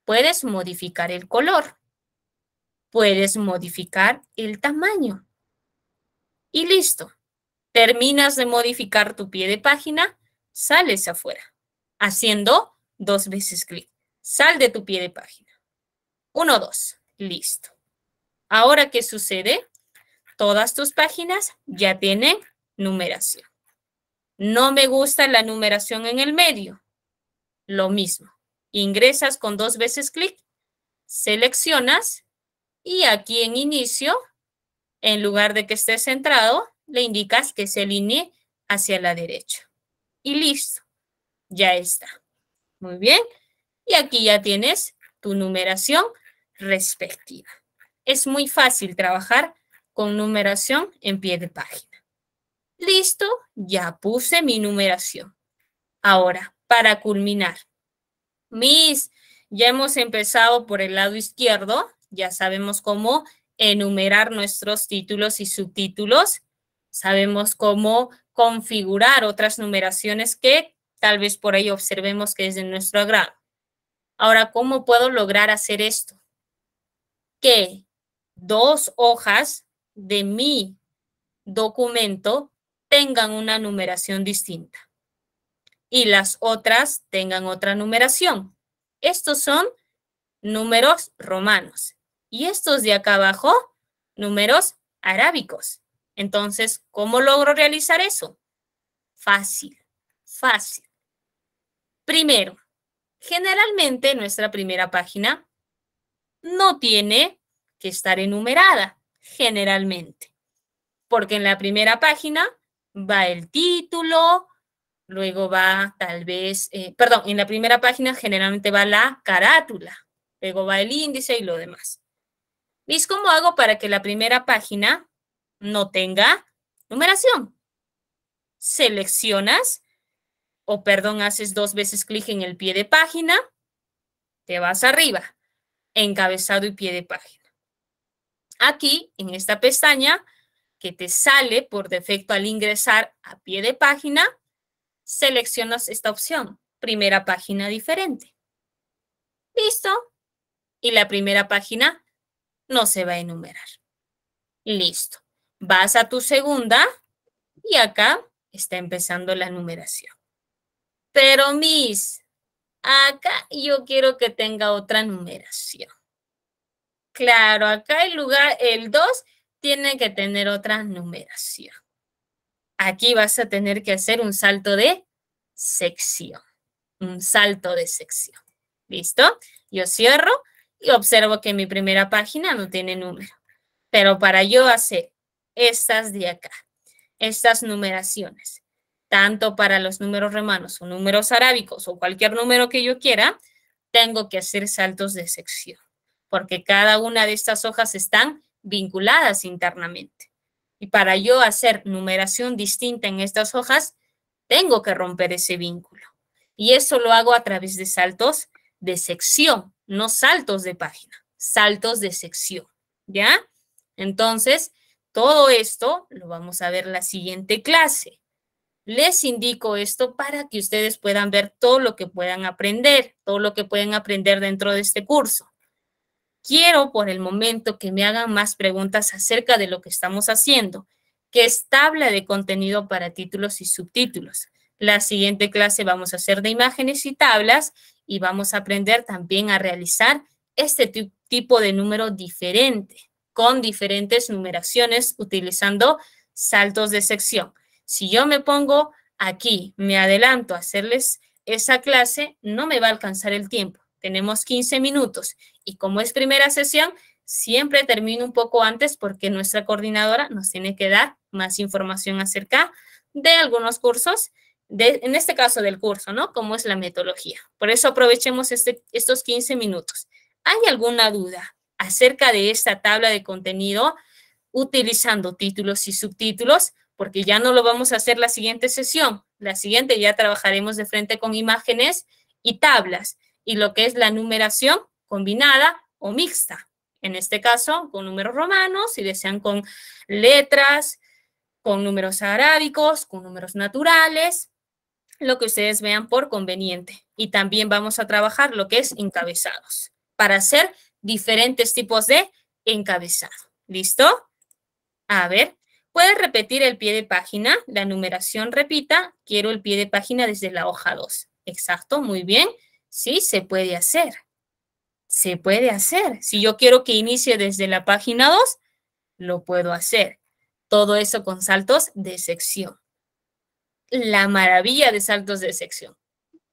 puedes modificar el color. Puedes modificar el tamaño y listo. Terminas de modificar tu pie de página, sales afuera, haciendo dos veces clic. Sal de tu pie de página. Uno, dos, listo. Ahora, ¿qué sucede? Todas tus páginas ya tienen numeración. No me gusta la numeración en el medio. Lo mismo. Ingresas con dos veces clic, seleccionas y aquí en inicio en lugar de que esté centrado, le indicas que se alinee hacia la derecha. Y listo, ya está. Muy bien, y aquí ya tienes tu numeración respectiva. Es muy fácil trabajar con numeración en pie de página. Listo, ya puse mi numeración. Ahora, para culminar. Mis, ya hemos empezado por el lado izquierdo, ya sabemos cómo enumerar nuestros títulos y subtítulos. Sabemos cómo configurar otras numeraciones que tal vez por ahí observemos que es de nuestro agrado. Ahora, ¿cómo puedo lograr hacer esto? Que dos hojas de mi documento tengan una numeración distinta y las otras tengan otra numeración. Estos son números romanos y estos de acá abajo, números arábicos. Entonces, ¿cómo logro realizar eso? Fácil, fácil. Primero, generalmente nuestra primera página no tiene que estar enumerada, generalmente. Porque en la primera página va el título, luego va tal vez, eh, perdón, en la primera página generalmente va la carátula, luego va el índice y lo demás. ¿Y ¿cómo hago para que la primera página no tenga numeración? Seleccionas, o perdón, haces dos veces clic en el pie de página, te vas arriba, encabezado y pie de página. Aquí, en esta pestaña, que te sale por defecto al ingresar a pie de página, seleccionas esta opción, primera página diferente. Listo. Y la primera página no se va a enumerar. Listo. Vas a tu segunda y acá está empezando la numeración. Pero mis, acá yo quiero que tenga otra numeración. Claro, acá el lugar, el 2 tiene que tener otra numeración. Aquí vas a tener que hacer un salto de sección. Un salto de sección. ¿Listo? Yo cierro y observo que mi primera página no tiene número. Pero para yo hacer estas de acá, estas numeraciones, tanto para los números romanos o números arábicos o cualquier número que yo quiera, tengo que hacer saltos de sección, porque cada una de estas hojas están vinculadas internamente. Y para yo hacer numeración distinta en estas hojas, tengo que romper ese vínculo. Y eso lo hago a través de saltos de sección, no saltos de página, saltos de sección, ¿ya? Entonces, todo esto lo vamos a ver la siguiente clase. Les indico esto para que ustedes puedan ver todo lo que puedan aprender, todo lo que pueden aprender dentro de este curso. Quiero por el momento que me hagan más preguntas acerca de lo que estamos haciendo, que es tabla de contenido para títulos y subtítulos. La siguiente clase vamos a hacer de imágenes y tablas y vamos a aprender también a realizar este tipo de número diferente, con diferentes numeraciones utilizando saltos de sección. Si yo me pongo aquí, me adelanto a hacerles esa clase, no me va a alcanzar el tiempo. Tenemos 15 minutos y como es primera sesión, siempre termino un poco antes porque nuestra coordinadora nos tiene que dar más información acerca de algunos cursos en este caso del curso, ¿no? Cómo es la metodología. Por eso aprovechemos este, estos 15 minutos. ¿Hay alguna duda acerca de esta tabla de contenido utilizando títulos y subtítulos? Porque ya no lo vamos a hacer la siguiente sesión. La siguiente ya trabajaremos de frente con imágenes y tablas y lo que es la numeración combinada o mixta. En este caso, con números romanos, si desean con letras, con números arábicos, con números naturales, lo que ustedes vean por conveniente. Y también vamos a trabajar lo que es encabezados para hacer diferentes tipos de encabezado. ¿Listo? A ver, puedes repetir el pie de página, la numeración repita, quiero el pie de página desde la hoja 2. Exacto, muy bien. Sí, se puede hacer. Se puede hacer. Si yo quiero que inicie desde la página 2, lo puedo hacer. Todo eso con saltos de sección la maravilla de saltos de sección.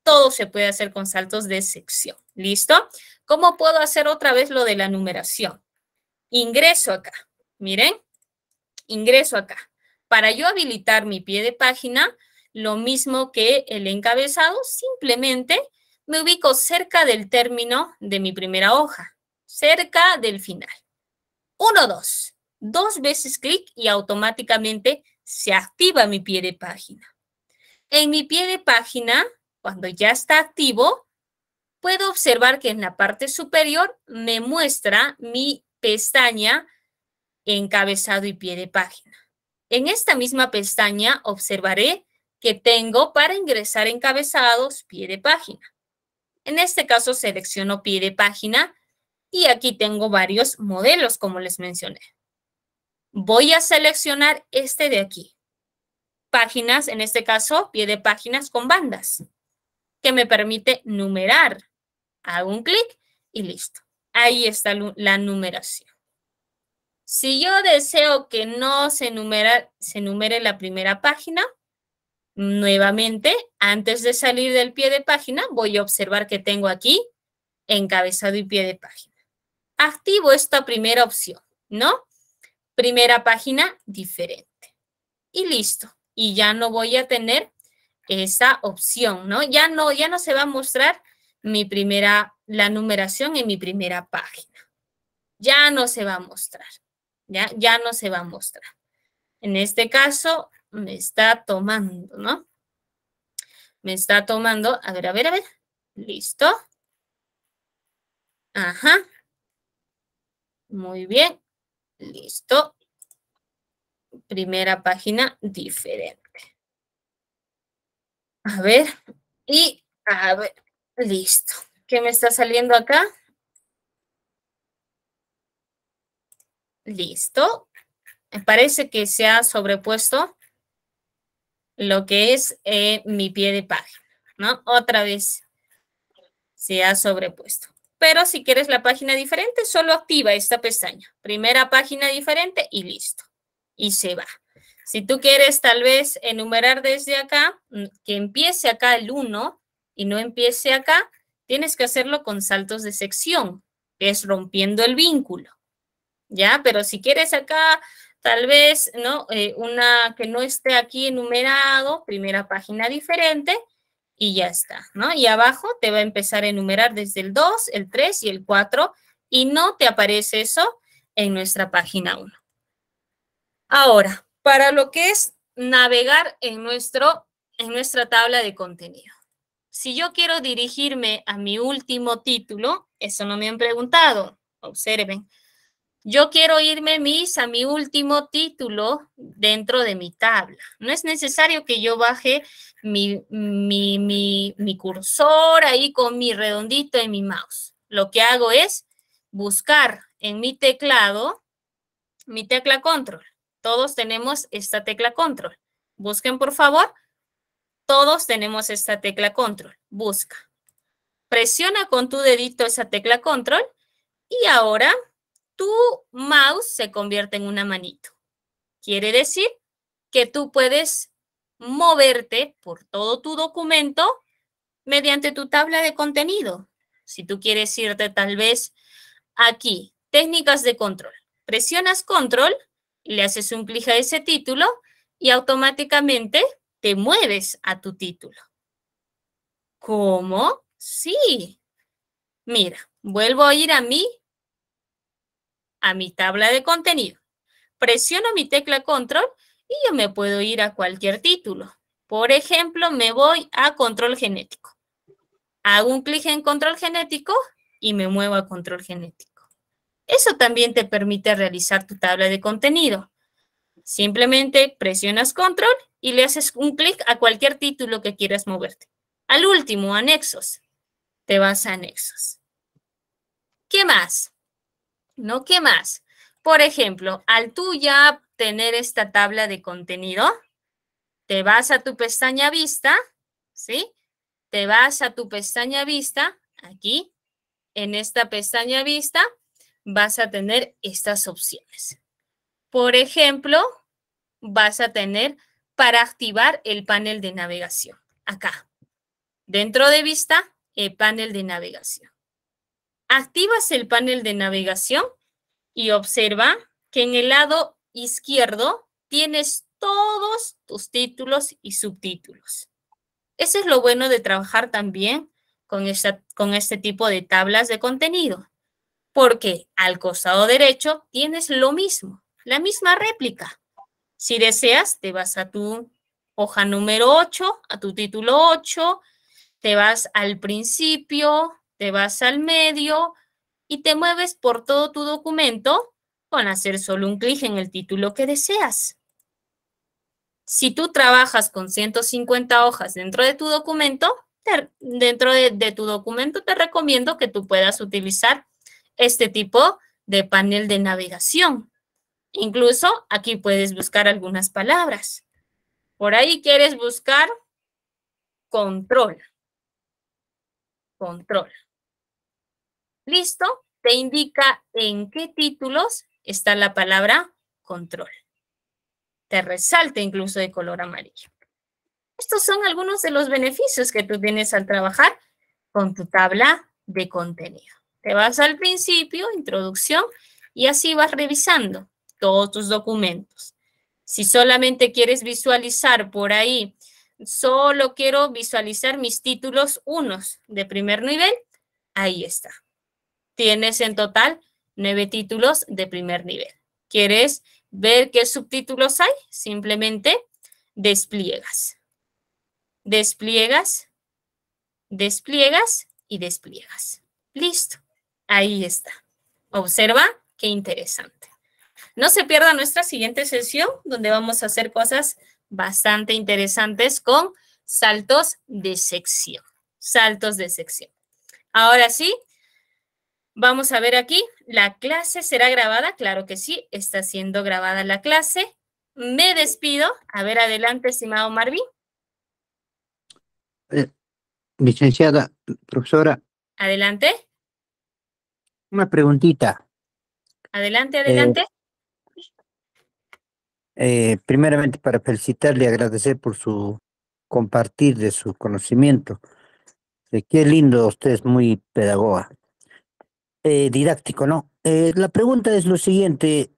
Todo se puede hacer con saltos de sección. ¿Listo? ¿Cómo puedo hacer otra vez lo de la numeración? Ingreso acá. Miren, ingreso acá. Para yo habilitar mi pie de página, lo mismo que el encabezado, simplemente me ubico cerca del término de mi primera hoja, cerca del final. Uno, dos. Dos veces clic y automáticamente se activa mi pie de página. En mi pie de página, cuando ya está activo, puedo observar que en la parte superior me muestra mi pestaña encabezado y pie de página. En esta misma pestaña observaré que tengo para ingresar encabezados pie de página. En este caso selecciono pie de página y aquí tengo varios modelos como les mencioné. Voy a seleccionar este de aquí páginas, en este caso, pie de páginas con bandas, que me permite numerar. Hago un clic y listo. Ahí está la numeración. Si yo deseo que no se, numera, numere la primera página, nuevamente, antes de salir del pie de página, voy a observar que tengo aquí encabezado y pie de página. Activo esta primera opción, ¿no? Primera página diferente. Y listo y ya no voy a tener esa opción, ¿no? Ya no, ya no se va a mostrar mi primera, la numeración en mi primera página. Ya no se va a mostrar, ya, ya no se va a mostrar. En este caso, me está tomando, ¿no? Me está tomando, a ver, a ver, a ver, listo. Ajá. Muy bien, listo primera página diferente. A ver, y a ver, listo. ¿Qué me está saliendo acá? Listo. Me parece que se ha sobrepuesto lo que es eh, mi pie de página, ¿no? Otra vez se ha sobrepuesto. Pero si quieres la página diferente, solo activa esta pestaña. Primera página diferente y listo y se va. Si tú quieres tal vez enumerar desde acá, mm, que empiece acá el 1 y no empiece acá, tienes que hacerlo con saltos de sección, que es rompiendo el vínculo. ¿Ya? Pero si quieres acá, tal vez, ¿no? Eh, una que no esté aquí enumerado, primera página diferente, y ya está, ¿no? Y abajo te va a empezar a enumerar desde el 2, el 3 y el 4, y no te aparece eso en nuestra página 1. Ahora, para lo que es navegar en, nuestro, en nuestra tabla de contenido. Si yo quiero dirigirme a mi último título, eso no me han preguntado, observen. Yo quiero irme, mis, a mi último título dentro de mi tabla. No es necesario que yo baje mi, mi, mi, mi cursor ahí con mi redondito en mi mouse. Lo que hago es buscar en mi teclado, mi tecla control, todos tenemos esta tecla control. Busquen, por favor. Todos tenemos esta tecla control. Busca. Presiona con tu dedito esa tecla control y ahora tu mouse se convierte en una manito. Quiere decir que tú puedes moverte por todo tu documento mediante tu tabla de contenido. Si tú quieres irte tal vez aquí, técnicas de control. Presionas control le haces un clic a ese título y automáticamente te mueves a tu título. ¿Cómo? Sí. Mira, vuelvo a ir a mi, a mi tabla de contenido. Presiono mi tecla control y yo me puedo ir a cualquier título. Por ejemplo, me voy a control genético. Hago un clic en control genético y me muevo a control genético. Eso también te permite realizar tu tabla de contenido. Simplemente presionas control y le haces un clic a cualquier título que quieras moverte. Al último, anexos. Te vas a anexos. ¿Qué más? ¿No? ¿Qué más? Por ejemplo, al tú ya tener esta tabla de contenido, te vas a tu pestaña vista, ¿sí? Te vas a tu pestaña vista, aquí, en esta pestaña vista, vas a tener estas opciones. Por ejemplo, vas a tener para activar el panel de navegación. Acá, dentro de vista, el panel de navegación. Activas el panel de navegación y observa que en el lado izquierdo tienes todos tus títulos y subtítulos. Eso es lo bueno de trabajar también con, con este tipo de tablas de contenido porque al costado derecho tienes lo mismo, la misma réplica. Si deseas, te vas a tu hoja número 8, a tu título 8, te vas al principio, te vas al medio y te mueves por todo tu documento con hacer solo un clic en el título que deseas. Si tú trabajas con 150 hojas dentro de tu documento, dentro de tu documento te recomiendo que tú puedas utilizar este tipo de panel de navegación. Incluso aquí puedes buscar algunas palabras. Por ahí quieres buscar control. Control. Listo, te indica en qué títulos está la palabra control. Te resalta incluso de color amarillo. Estos son algunos de los beneficios que tú tienes al trabajar con tu tabla de contenido. Te vas al principio, introducción, y así vas revisando todos tus documentos. Si solamente quieres visualizar por ahí, solo quiero visualizar mis títulos unos de primer nivel, ahí está. Tienes en total nueve títulos de primer nivel. ¿Quieres ver qué subtítulos hay? Simplemente despliegas. Despliegas, despliegas y despliegas. Listo. Ahí está. Observa, qué interesante. No se pierda nuestra siguiente sesión donde vamos a hacer cosas bastante interesantes con saltos de sección. Saltos de sección. Ahora sí, vamos a ver aquí. La clase será grabada. Claro que sí, está siendo grabada la clase. Me despido. A ver, adelante, estimado Marvin. Eh, licenciada, profesora. Adelante. Una preguntita. Adelante, eh, adelante. Eh, primeramente para felicitarle y agradecer por su compartir de su conocimiento. Eh, qué lindo, usted es muy pedagoga. didáctico, ¿no? la pregunta es lo siguiente.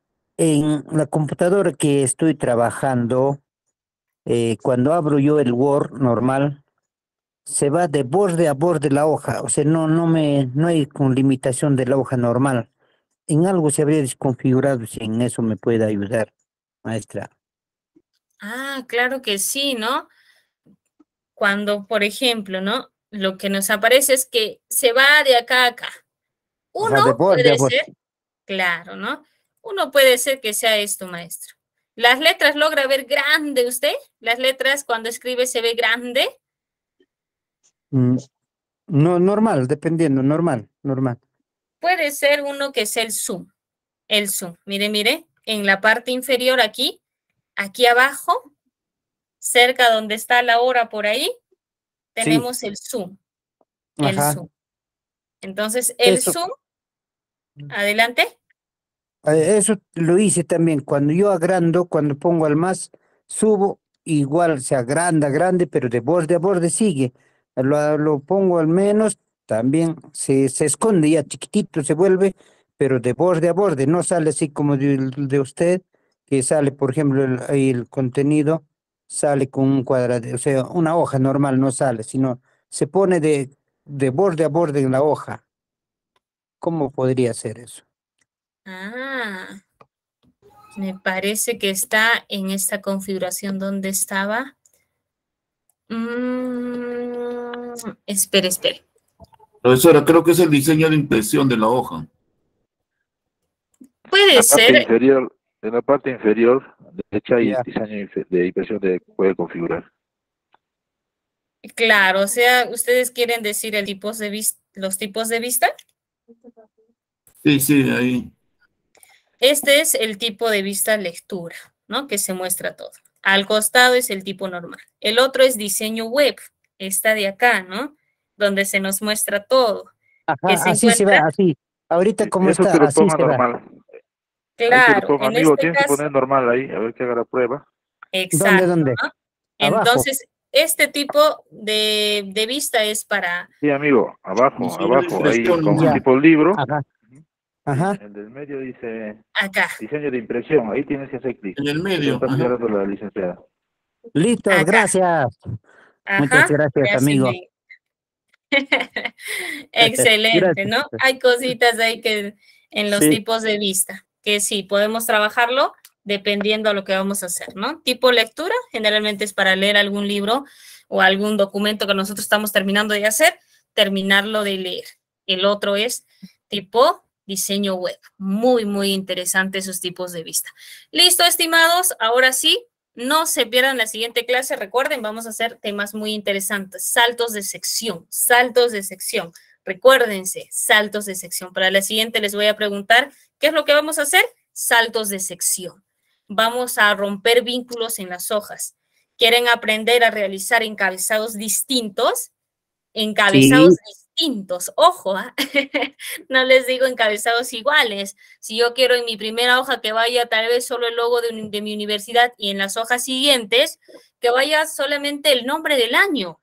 En la computadora que estoy trabajando, cuando abro yo el Word normal, se va de borde a borde la hoja, o sea, no, no, me, no hay con limitación de la hoja normal. En algo se habría desconfigurado, si en eso me puede ayudar, maestra. Ah, claro que sí, ¿no? Cuando, por ejemplo, ¿no? Lo que nos aparece es que se va de acá a acá. Uno puede ser, claro, ¿no? Uno puede ser que sea esto, maestro. ¿Las letras logra ver grande usted? ¿Las letras cuando escribe se ve grande? Mm, no, normal, dependiendo, normal, normal. Puede ser uno que es el zoom, el zoom. Mire, mire, en la parte inferior aquí, aquí abajo, cerca donde está la hora por ahí, tenemos el zoom. El zoom. Entonces, el zoom, adelante. Eh, eso lo hice también. Cuando yo agrando, cuando pongo al más, subo, igual se agranda, grande, pero de borde a borde sigue lo, pongo al menos, también se, esconde ya chiquitito, se vuelve, pero de borde a borde, no sale así como de, usted, que sale, por ejemplo, el, el contenido sale con un cuadrado, o sea, una hoja normal no sale, sino se pone de, de borde a borde en la hoja. ¿Cómo podría ser eso? Ah, me parece que está en esta configuración donde estaba Mm, espera, espere, espere. Profesora, creo que es el diseño de impresión de la hoja. Puede ser. inferior, en la parte inferior derecha hay el diseño de impresión de puede configurar. Claro, o sea, ¿ustedes quieren decir el tipos de los tipos de vista? Sí, sí, ahí. Este es el tipo de vista lectura, ¿no? Que se muestra todo. Al costado es el tipo normal. El otro es diseño web, esta de acá, ¿no? Donde se nos muestra todo. Ajá, que se así se ve, así. Ahorita Eso está, lo así se normal. ve. Claro, en amigo, este tienes que poner normal ahí, a ver qué haga la prueba. Exacto. ¿Dónde, dónde? ¿no? Entonces, este tipo de, vista es para... Sí, amigo, abajo, abajo, ahí, como el tipo libro. Ajá el del medio dice diseño de impresión, ahí tienes que hacer clic. En el medio. la Listo, gracias. Muchas gracias, amigo. <laughs> Excelente, ¿no? Hay cositas ahí que en los tipos de vista, que sí, podemos trabajarlo dependiendo a lo que vamos a hacer, ¿no? Tipo lectura, generalmente es para leer algún libro o algún documento que nosotros estamos terminando de hacer, terminarlo de leer. El otro es tipo diseño web. Muy, muy interesante esos tipos de vista. Listo, estimados. Ahora sí, no se pierdan la siguiente clase. Recuerden, vamos a hacer temas muy interesantes. Saltos de sección, saltos de sección. Recuérdense, saltos de sección. Para la siguiente les voy a preguntar, ¿qué es lo que vamos a hacer? Saltos de sección. Vamos a romper vínculos en las hojas. ¿Quieren aprender a realizar encabezados distintos? Encabezados distintos Ojo, ¿ah? <laughs> no les digo encabezados iguales. Si yo quiero en mi primera hoja que vaya tal vez solo el logo de, mi universidad y en las hojas siguientes que vaya solamente el nombre del año.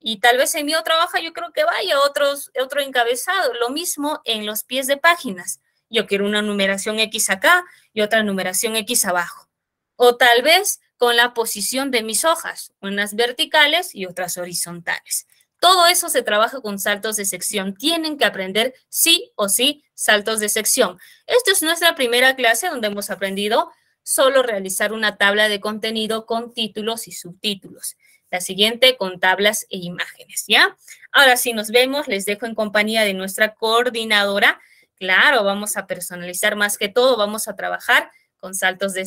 Y tal vez en mi otra hoja yo creo que vaya otro encabezado. Lo mismo en los pies de páginas. Yo quiero una numeración X acá y otra numeración X abajo. O tal vez con la posición de mis hojas, unas verticales y otras horizontales. Todo eso se trabaja con saltos de sección. Tienen que aprender sí o sí saltos de sección. Esta es nuestra primera clase donde hemos aprendido solo realizar una tabla de contenido con títulos y subtítulos. La siguiente con tablas e imágenes, ¿ya? Ahora sí nos vemos, les dejo en compañía de nuestra coordinadora. Claro, vamos a personalizar más que todo, vamos a trabajar con saltos de